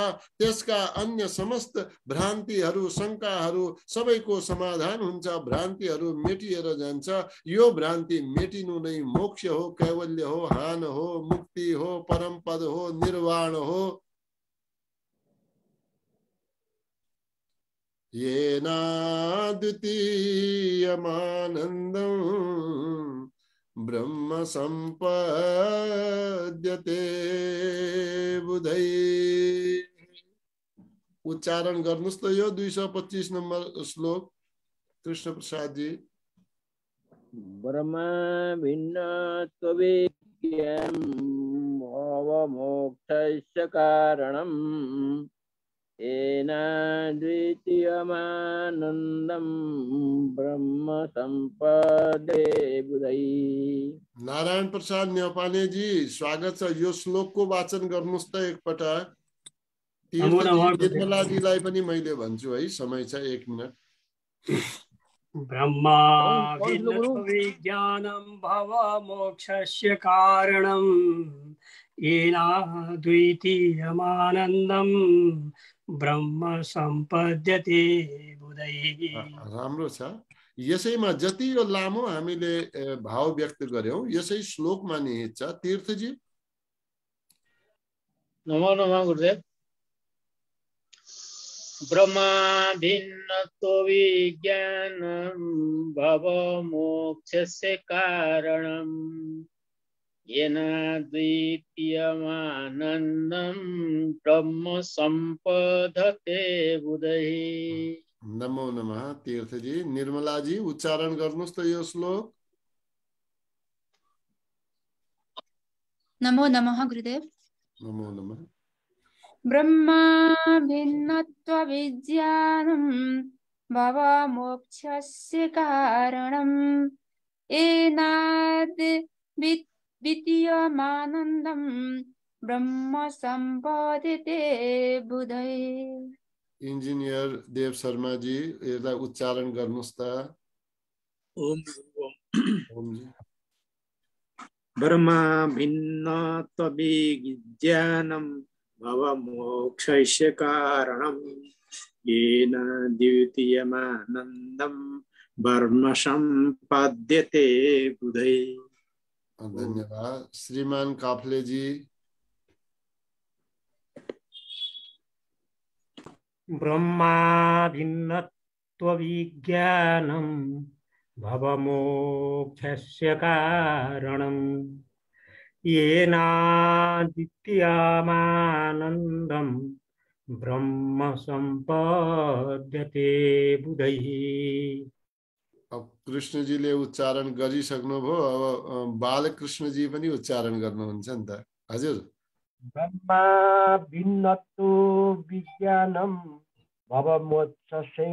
त्यसका अन्य समस्त भ्रान्तिहरू शङ्काहरू सबैको समाधान हुन्छ भ्रान्तिहरू मेटिएर जान्छ यो भ्रान्ति मेटिनु नै मोक्ष हो कैवल्य हो हान हो मुक्ति हो परम पद हो निर्वाण हो येनाद्वितीयमानन्दम् ब्रह्म सम्पद्यते बुधै उच्चारण गर्नुहोस् त यो दुई सय पच्चिस नम्बर श्लोक कृष्ण प्रसादजी ब्रह्म भिन्न त्वविज्ञान कारणम् एनाद्वितीयमानन्दं ब्रह्म सम्पदे बुधै नारायण प्रसाद न्यौपानेजी स्वागत छ यो श्लोकको वाचन गर्नुहोस् त एकपटक तीर्थलाजीलाई पनि मैले भन्छु है समय छ एक मिनट ब्रह्मा विज्ञानं भवमोक्षस्य कारणम् येनाद्वितीयमानन्दम् ब्रह्म सम्पद्यते राम्रो छ यसैमा जति यो लामो हामीले भाव व्यक्त गर्यौँ यसै श्लोकमा निहित छ तीर्थजी नमो नमो गुरुदेव भिन्नत्व विज्ञानं भवमोक्षस्य कारणम् येनाद्वितीयमानन्दं ब्रह्म सम्पदते बुधै नमो नमः तीर्थजी निर्मलाजी उच्चारण गर्नुहोस् त यो श्लोक नमो नमः गुरुदेव नमो नमः ब्रह्मा भिन्नत्वविज्ञानं मोक्षस्य कारणम् एनाद् द्वितीयमानन्दम् ब्रह्म सम्पादिते बुधै इन्जिनियर देव शर्मा जी यसलाई उच्चारण गर्नुहोस् त ओम ओम ब्रह्मा भिन्न तवि ज्ञानम भव मोक्षस्य कारणम् येन द्वितीयमानन्दम् ब्रह्म सम्पाद्यते बुधै हम्म। धन्यवाद श्रीमान काफले जी ब्रह्माभिन्नत्वविज्ञानं भवमोक्षस्य कारणम् येनादित्यामानन्दं ब्रह्म सम्पद्यते बुधैः अब कृष्णजीले उच्चारण गरिसक्नुभयो अब बालकृष्णजी पनि उच्चारण गर्नुहुन्छ नि त हजुर ब्रह्मा भिन्नत्व विज्ञानम भवमोत्ससे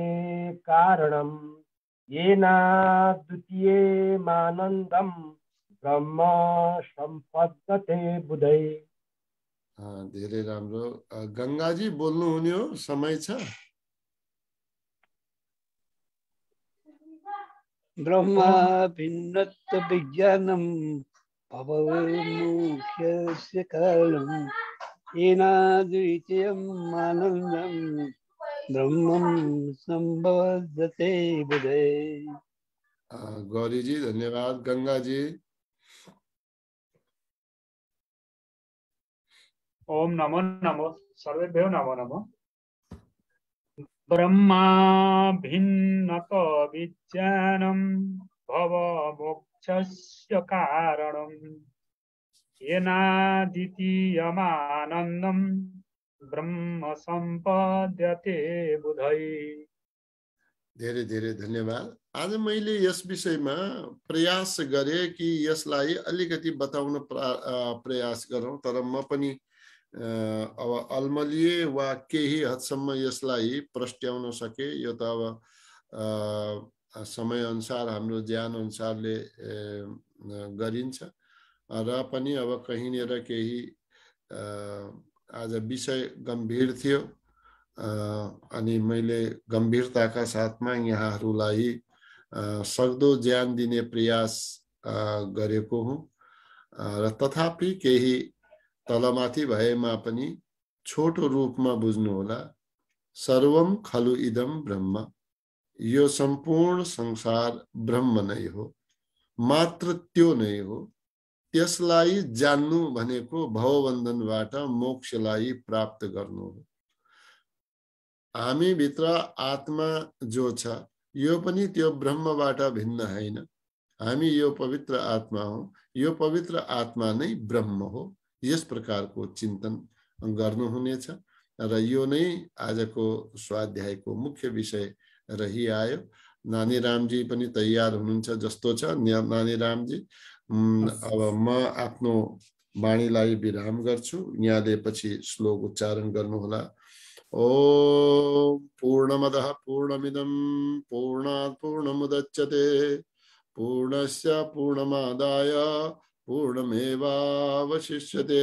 कारणम येना द्वितीय मानन्दम ब्रह्म सम्पद्यते बुधै धेरै राम्रो गङ्गाजी बोल्नुहुने हो समय छ ब्रह्मा भिन्नत्व विज्ञानम भवमुख्य कालम येनाद्वितीयम आनंदम ब्रह्मम संभवते बुधे गौरी जी धन्यवाद गंगा जी ओम नमो नमो सर्वेभ्यो नमो नमो ब्रह्माभिन्नतो विज्ञानं भवमोक्षस्य कारणम् येनादितीयमानन्दम् ब्रह्म सम्पद्यते बुधै धेरै धेरै धन्यवाद आज मैले यस विषयमा प्रयास गरेँ कि यसलाई अलिकति बताउन प्रयास गरौँ तर म पनि अब अल्मलिए वा केही हदसम्म यसलाई प्रस्ट्याउन सके यो त अब समयअनुसार हाम्रो ज्यानअनुसारले गरिन्छ र पनि अब कहीँनिर केही आज विषय गम्भीर थियो अनि मैले गम्भीरताका साथमा यहाँहरूलाई सक्दो ज्यान दिने प्रयास गरेको हुँ र तथापि केही तलमाथि भएमा पनि छोटो रूपमा बुझ्नुहोला सर्वम खलु इदम ब्रह्म यो सम्पूर्ण संसार ब्रह्म नै हो मात्र त्यो नै हो त्यसलाई जान्नु भनेको भवबन्धनबाट मोक्षलाई प्राप्त गर्नु हो हामीभित्र आत्मा जो छ यो पनि त्यो ब्रह्मबाट भिन्न होइन हामी यो पवित्र आत्मा हो यो पवित्र आत्मा नै ब्रह्म हो यस प्रकारको चिन्तन गर्नुहुनेछ र यो नै आजको स्वाध्यायको मुख्य विषय रहिआयो नानीरामजी पनि तयार हुनुहुन्छ जस्तो छ रामजी अब म आफ्नो वाणीलाई विराम गर्छु यहाँले पछि श्लोक उच्चारण गर्नुहोला ॐ पूर्णमदः पूर्णमिदं पूर्णात् पूर्णमुदच्यते पूर्णस्य पूर्णमादाय पूर्णमेवावशिष्यते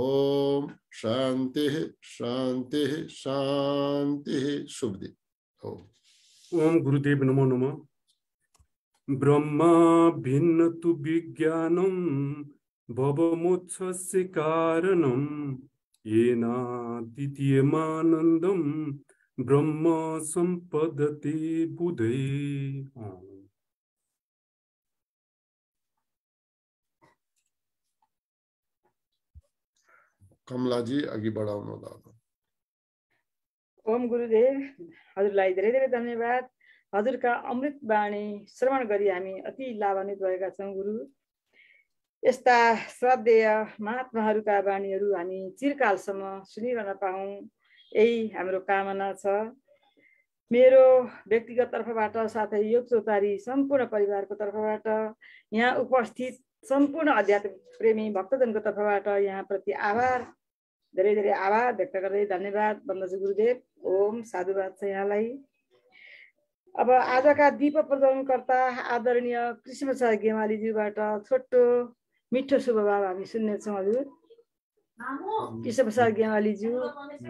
ओम शांति शांति शांति शुभ दिन ओम गुरुदेव नमो नम ब्रह्मा भिन्न तु विज्ञानम भवमोत्सस्य कारणम येनाद्वितीयमानन्दं ब्रह्म संपदते बुधे कमलाजी अघि बढाउनु होला ओम गुरुदेव हजुरलाई धेरै धेरै धन्यवाद हजुरका अमृत वाणी श्रवण गरी हामी अति लाभान्वित भएका छौँ गुरु यस्ता श्रद्धेय महात्माहरूका वाणीहरू हामी चिरकालसम्म सुनिरहन पाऊँ यही हाम्रो कामना छ मेरो व्यक्तिगत तर्फबाट साथै योग चौतारी सम्पूर्ण परिवारको तर्फबाट यहाँ उपस्थित सम्पूर्ण अध्यात्म प्रेमी भक्तजनको तर्फबाट यहाँप्रति आभार धेरै धेरै आभार व्यक्त गर्दै धन्यवाद भन्दछु गुरुदेव ओम साधुवाद छ यहाँलाई अब आजका दीप प्रदानकर्ता आदरणीय कृष्ण प्रसाद गेवालीज्यूबाट छोटो मिठो शुभभाव हामी सुन्नेछौँ हजुर कृष्ण प्रसाद गेवालीज्यू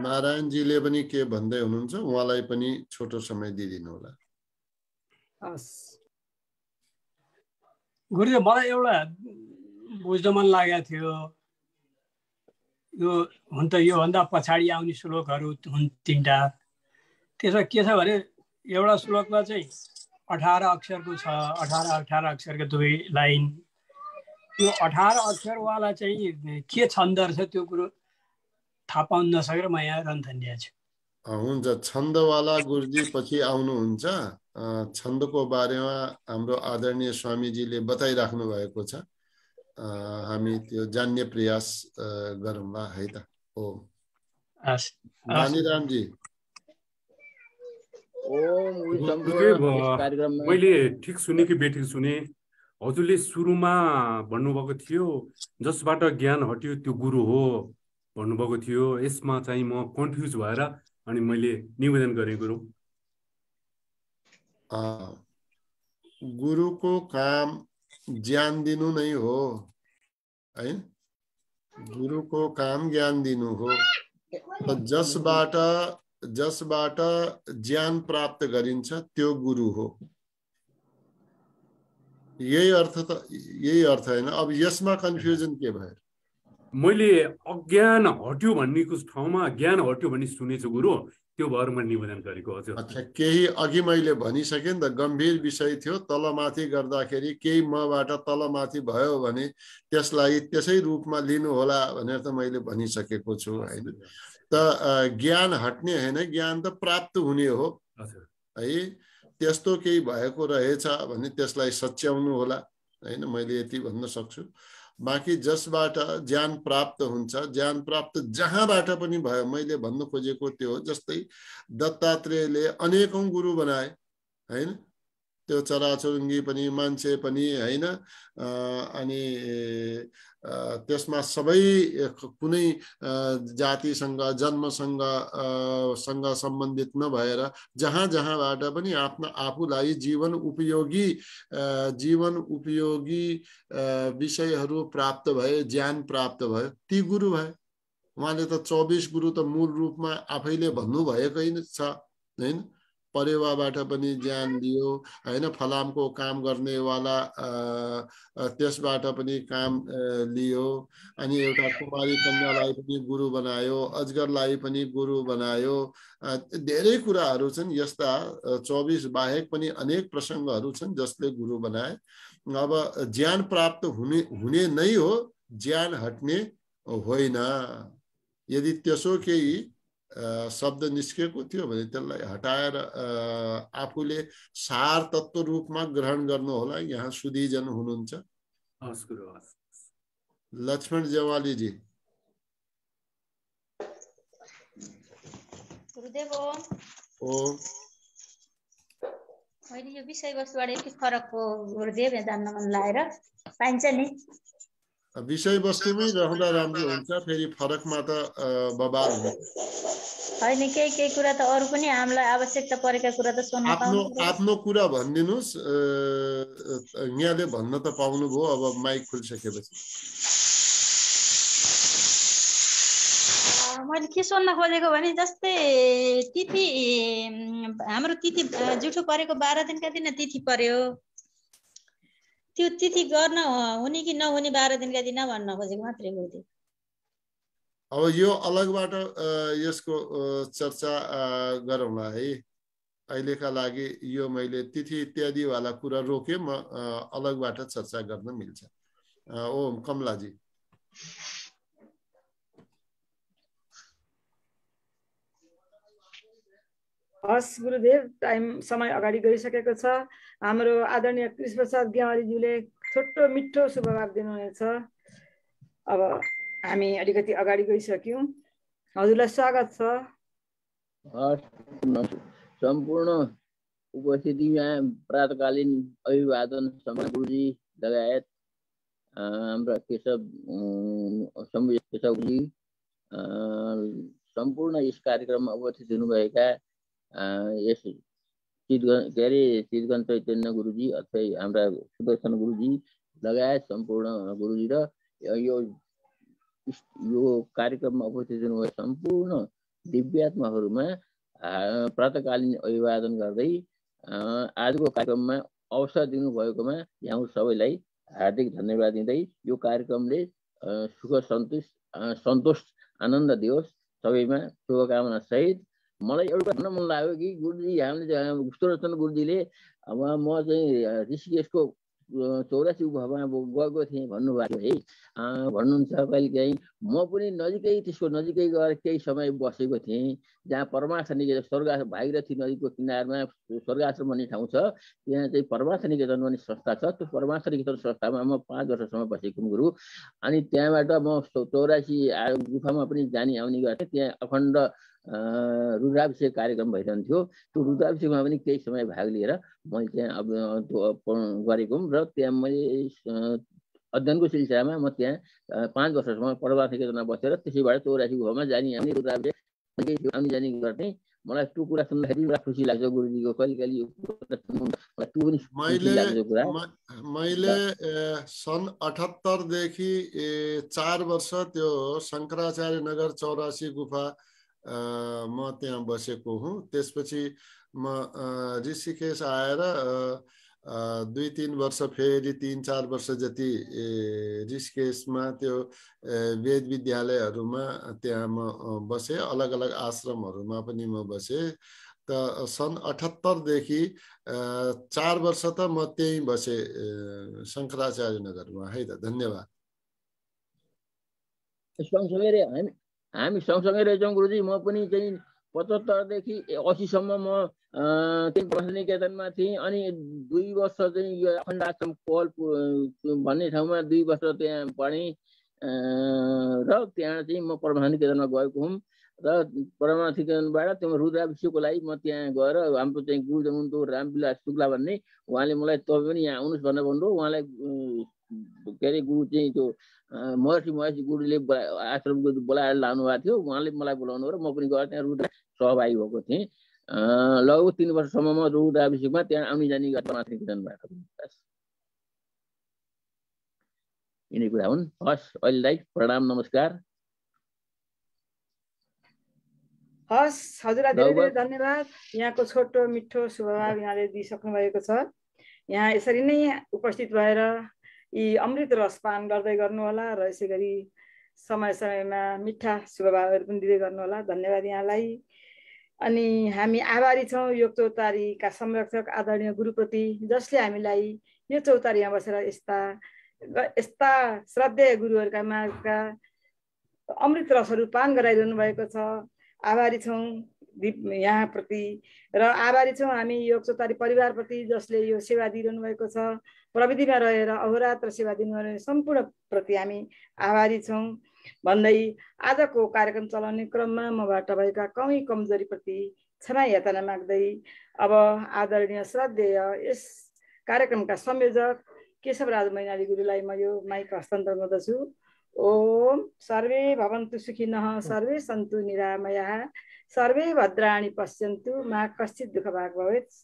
नारायणजीले पनि के भन्दै हुनुहुन्छ उहाँलाई पनि छोटो समय दिइदिनु होला गुरुजी मलाई एउटा बुझ्न मन लागेको थियो यो हुन त योभन्दा पछाडि आउने श्लोकहरू हुन् तिनवटा त्यसमा के छ भने एउटा श्लोकमा चाहिँ अठार अक्षरको छ अठार अठार अक्षरको दुवै लाइन त्यो अठार अक्षरवाला चाहिँ के छन्दर छ त्यो कुरो थाहा पाउन नसकेर म यहाँ रन्थन ल्याएको छु हुन्छ छन्दवाला गुरुजी पछि आउनुहुन्छ छन्दको बारेमा हाम्रो आदरणीय स्वामीजीले बताइराख्नु भएको छ हामी त्यो जान्ने प्रयास गरौँला है त ओम मैले ठिक सुने कि बेठिक सुने हजुरले सुरुमा भन्नुभएको थियो जसबाट ज्ञान हट्यो त्यो गुरु हो भन्नुभएको थियो यसमा चाहिँ म कन्फ्युज भएर अनि मैले निवेदन गरेँ गुरु गुरुको काम ज्ञान दिनु नै हो है गुरुको काम ज्ञान दिनु हो जसबाट जसबाट ज्ञान प्राप्त गरिन्छ त्यो गुरु हो यही अर्थ त यही अर्थ होइन अब यसमा कन्फ्युजन के भयो मैले अज्ञान हट्यो भन्ने ठाउँमा ज्ञान हट्यो भन्ने सुनेछु गुरु त्यो भएर मैले निवेदन गरेको हजुर अच्छा केही अघि मैले भनिसकेँ नि त गम्भीर विषय थियो तलमाथि गर्दाखेरि केही मबाट तलमाथि भयो भने त्यसलाई त्यसै रूपमा लिनु होला भनेर त मैले भनिसकेको छु होइन त ज्ञान हट्ने होइन ज्ञान त प्राप्त हुने हो है त्यस्तो केही भएको रहेछ भने त्यसलाई सच्याउनु होला होइन मैले यति भन्न सक्छु बाँकी जसबाट ज्यान प्राप्त हुन्छ ज्यान प्राप्त जहाँबाट पनि भयो मैले भन्नु खोजेको त्यो हो जस्तै दत्तात्रेयले अनेकौँ गुरु बनाए होइन त्यो चराचुरुङ्गी पनि मान्छे पनि होइन अनि त्यसमा सबै कुनै जातिसँग जन्मसँग सँग सम्बन्धित नभएर जहाँ जहाँबाट पनि आफ्ना आफूलाई जीवन उपयोगी जीवन उपयोगी विषयहरू प्राप्त भए ज्यान प्राप्त भयो ती गुरु भए उहाँले त चौबिस गुरु त मूल रूपमा आफैले भन्नुभएकै छ होइन परेवाबाट पनि ज्यान लियो होइन फलामको काम गर्नेवाला त्यसबाट पनि काम लियो अनि एउटा कुमारी कन्यालाई पनि गुरु बनायो अजगरलाई पनि गुरु बनायो धेरै कुराहरू छन् यस्ता चौबिस बाहेक पनि अनेक प्रसङ्गहरू छन् जसले गुरु बनाए अब ज्यान प्राप्त हुने हुने नै हो ज्यान हट्ने होइन यदि त्यसो केही शब्द निस्केको थियो भने त्यसलाई हटाएर आफूले सार तत्व रूपमा ग्रहण गर्नु होला यहाँ सुधीजन हुनुहुन्छ लक्ष्मण जेवालीजी ओ मैले यो विषयवस्तुबाट यति फरकको गुरुदेव जान्न मन लागेर पाइन्छ नि विषयवस्तुमै रहँदा राम्रो हुन्छ फेरि फरकमा त बबाल हुन्छ होइन केही केही कुरा त अरू पनि हामीलाई आवश्यकता परेका कुरा त सुन्न आफ्नो आफ्नो कुरा भनिदिनुहोस् यहाँले भन्न त पाउनुभयो अब माइक खुलिसकेपछि मैले के सोध्न खोजेको भने जस्तै तिथि हाम्रो तिथि जुठो परेको बाह्र दिनका दिन तिथि पर्यो त्यो तिथि गर्न हुने कि नहुने बाह्र दिनका दिन भन्न खोजेको मात्रै हो त्यो अब यो अलगबाट यसको चर्चा गरौँला है अहिलेका लागि यो मैले तिथि इत्यादिवाला कुरा रोकेँ म अलगबाट चर्चा गर्न मिल्छ ओम कमलाजी हस् गुरुदेव टाइम समय अगाडि गइसकेको छ हाम्रो आदरणीय कृष्णप्रसाद ग्यावालीज्यूले छोटो मिठो शुभभाव दिनुहुनेछ अब हामी अलिकति अगाडि गइसक्यौँ हजुरलाई स्वागत छ सम्पूर्ण उपस्थितिमा प्रातकालीन अभिवादन गुरुजी लगायत हाम्रा केशव केशवजी सम्पूर्ण यस कार्यक्रममा उपस्थित हुनुभएका यस चितगन के अरे चितगन चैतन्य गुरुजी अथवा हाम्रा सुदर्शन गुरुजी लगायत सम्पूर्ण गुरुजी र यो यो कार्यक्रममा उपस्थित हुनुभयो सम्पूर्ण दिव्यात्माहरूमा प्रातकालीन अभिवादन गर्दै आजको कार्यक्रममा अवसर दिनुभएकोमा यहाँ सबैलाई हार्दिक धन्यवाद दिँदै यो कार्यक्रमले सुख सन्तोष सन्तोष आनन्द दियोस् सबैमा शुभकामना सहित मलाई एउटा भन्न मन लाग्यो कि गुरुजी हामीले रचन गुरुजीले अब म चाहिँ ऋषिकेशको चौरासी उपमा गएको थिएँ भन्नुभएको है भन्नुहुन्छ कहिलेकाहीँ म पनि नजिकै त्यसको नजिकै गएर केही समय बसेको थिएँ जहाँ परमार्थ निकेतन स्वर्ग भागीरथी नदीको किनारमा स्वर्गाश्रम भन्ने ठाउँ छ त्यहाँ चाहिँ परमार्थ निकेतन भन्ने संस्था छ त्यो परमार्थ निकेतन संस्थामा म पाँच वर्षसम्म बसेको गुरु अनि त्यहाँबाट म चौरासी गुफामा पनि जाने आउने गर्थेँ त्यहाँ अखण्ड रुद्राभिषेक कार्यक्रम भइरहन्थ्यो त्यो रुद्राभिषेकमा पनि केही समय भाग लिएर मैले त्यहाँ अब गरेको र त्यहाँ मैले अध्ययनको सिलसिलामा म त्यहाँ पाँच वर्षसम्म प्रभाव निकेतनमा बसेर त्यसैबाट चौरासी गुफामा जाने हामी रुद्राभिषेक आउने जाने गर्ने मलाई त्यो कुरा सुन्दाखेरि पुरा खुसी लाग्छ गुरुजीको कहिले कहिले यो पनि मैले सन् अठहत्तरदेखि चार वर्ष त्यो शङ्कराचार्य नगर चौरासी गुफा म त्यहाँ बसेको हुँ त्यसपछि म ऋषिकेश आएर दुई तिन वर्ष फेरि तिन चार वर्ष जति ऋषिकेशमा त्यो वेद विद्यालयहरूमा त्यहाँ म बसेँ अलग अलग आश्रमहरूमा पनि म बसेँ त सन् अठहत्तरदेखि चार वर्ष त म त्यहीँ बसेँ शङ्कराचार्य नगरमा है त धन्यवाद हामी सँगसँगै रहेछौँ गुरुजी म पनि चाहिँ पचहत्तरदेखि असीसम्म म वर्ष निकेतनमा थिएँ अनि दुई वर्ष चाहिँ यो अखण्ड आश्रम कल भन्ने ठाउँमा दुई वर्ष त्यहाँ पढेँ र त्यहाँ चाहिँ म परमा निकेतनमा गएको हुँ र परमानन्द निकेतनबाट त्यो रुद्राभिषेकको लागि म त्यहाँ गएर हाम्रो चाहिँ गुरुदेव हुनुहुन्थ्यो रामविलास शुक्ला भन्ने उहाँले मलाई तपाईँ पनि यहाँ आउनुहोस् भनेर भन्नुभयो उहाँलाई के अरे गुरु चाहिँ त्यो महर्षि महर्षि गुरुले आश्रम गुरु बोलाएर लानु भएको थियो उहाँले मलाई बोलाउनु र म पनि गएर त्यहाँ रुद्र सहभागी भएको थिएँ लगभग तिन वर्षसम्म म रुद्राभिषेकमा त्यहाँ आउने जाने गर्छ भएको यिनै कुरा हुन् हस् अहिलेलाई प्रणाम नमस्कार हस् हजुरलाई धेरै धेरै धन्यवाद यहाँको छोटो मिठो स्वभाव यहाँले दिइसक्नु भएको छ यहाँ यसरी नै उपस्थित भएर यी अमृत रस पान गर्दै गर्नुहोला र यसै गरी समय समयमा मिठा शुभभावहरू पनि दिँदै गर्नुहोला धन्यवाद यहाँलाई अनि हामी आभारी छौँ यो चौतारीका संरक्षक आदरणीय गुरुप्रति जसले हामीलाई यो चौतारीमा बसेर यस्ता यस्ता श्रद्धेय गुरुहरूका मार्गका अमृत रसहरू पान गराइरहनु भएको छ आभारी छौँ यहाँप्रति र आभारी छौँ हामी योग चौतारी परिवारप्रति जसले यो सेवा दिइरहनु भएको छ प्रविधिमा रहेर अहोरात्र सेवा दिनुहुने प्रति हामी आभारी छौँ भन्दै आजको कार्यक्रम चलाउने क्रममा मबाट भएका कमी कमजोरीप्रति क्षमा यातना माग्दै अब आदरणीय श्रद्धेय यस कार्यक्रमका संयोजक केशवराज मैनाली गुरुलाई म यो माइक हस्तान्तरण गर्दछु ओम सर्वे भवन्तु सुखिनः सर्वे सन्तु निरामया सर्वे भद्राणी पश्यन्तु मा कश्चित दुःख भाग भवेत्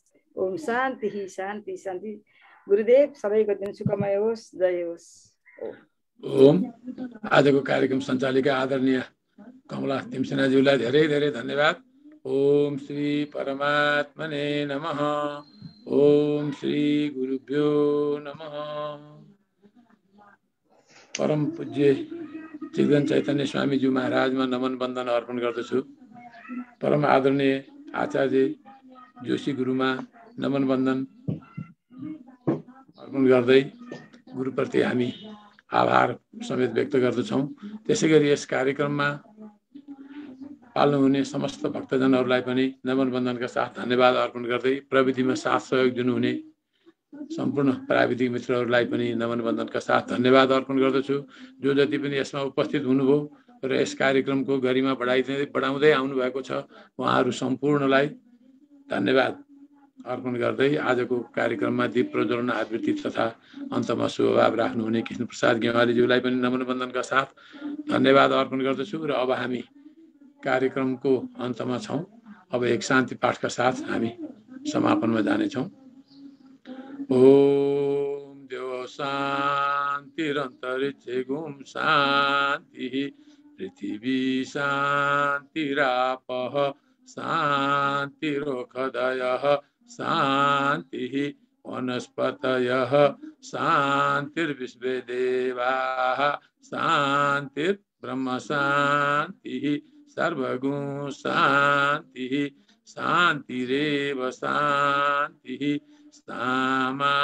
ओम शान्ति शान्ति शान्ति गुरुदेव सबैको दिन सुखमय होस् जय होस् ओम आजको कार्यक्रम सञ्चालिका आदरणीय कमला तिमसेनाज्यूलाई धेरै धेरै धन्यवाद ओम श्री परमात्मने नमः ओम श्री गुरुभ्यो नमः परम पूज्य चिदन चैतन्य स्वामीज्यू महाराजमा नमन बन्दन अर्पण गर्दछु परम आदरणीय आचार्य जोशी गुरुमा नमन बन्दन अर्पण गर्दै गुरुप्रति हामी आभार समेत व्यक्त गर्दछौँ त्यसै गरी यस कार्यक्रममा पाल्नुहुने समस्त भक्तजनहरूलाई पनि नमन बन्धनका साथ धन्यवाद अर्पण गर्दै प्रविधिमा साथ सहयोग दिनुहुने सम्पूर्ण प्राविधिक मित्रहरूलाई पनि नमन बन्धनका साथ धन्यवाद अर्पण गर्दछु जो जति पनि यसमा उपस्थित हुनुभयो र यस कार्यक्रमको गरिमा बढाइदिँदै बढाउँदै आउनुभएको छ उहाँहरू सम्पूर्णलाई धन्यवाद अर्पण गर्दै आजको कार्यक्रममा दीप प्रज्वलन आवृत्ति तथा अन्तमा शुभभाव राख्नुहुने कृष्ण प्रसाद गेवालीज्यूलाई पनि नमन साथ धन्यवाद अर्पण गर्दछु र अब हामी कार्यक्रमको अन्तमा छौँ अब एक शान्ति पाठका साथ हामी समापनमा जानेछौँ ओम देव शान्ति गुम शान्ति पृथ्वी शान्ति शान्ति रोखदय शांति वनस्पत शांतिर्विश्व देवा शांति ब्रह्म शांति सर्वगुण शांति शांति रेव शांति सामा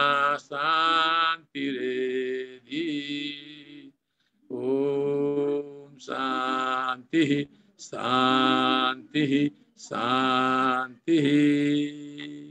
रे ओम शांति शांति शांति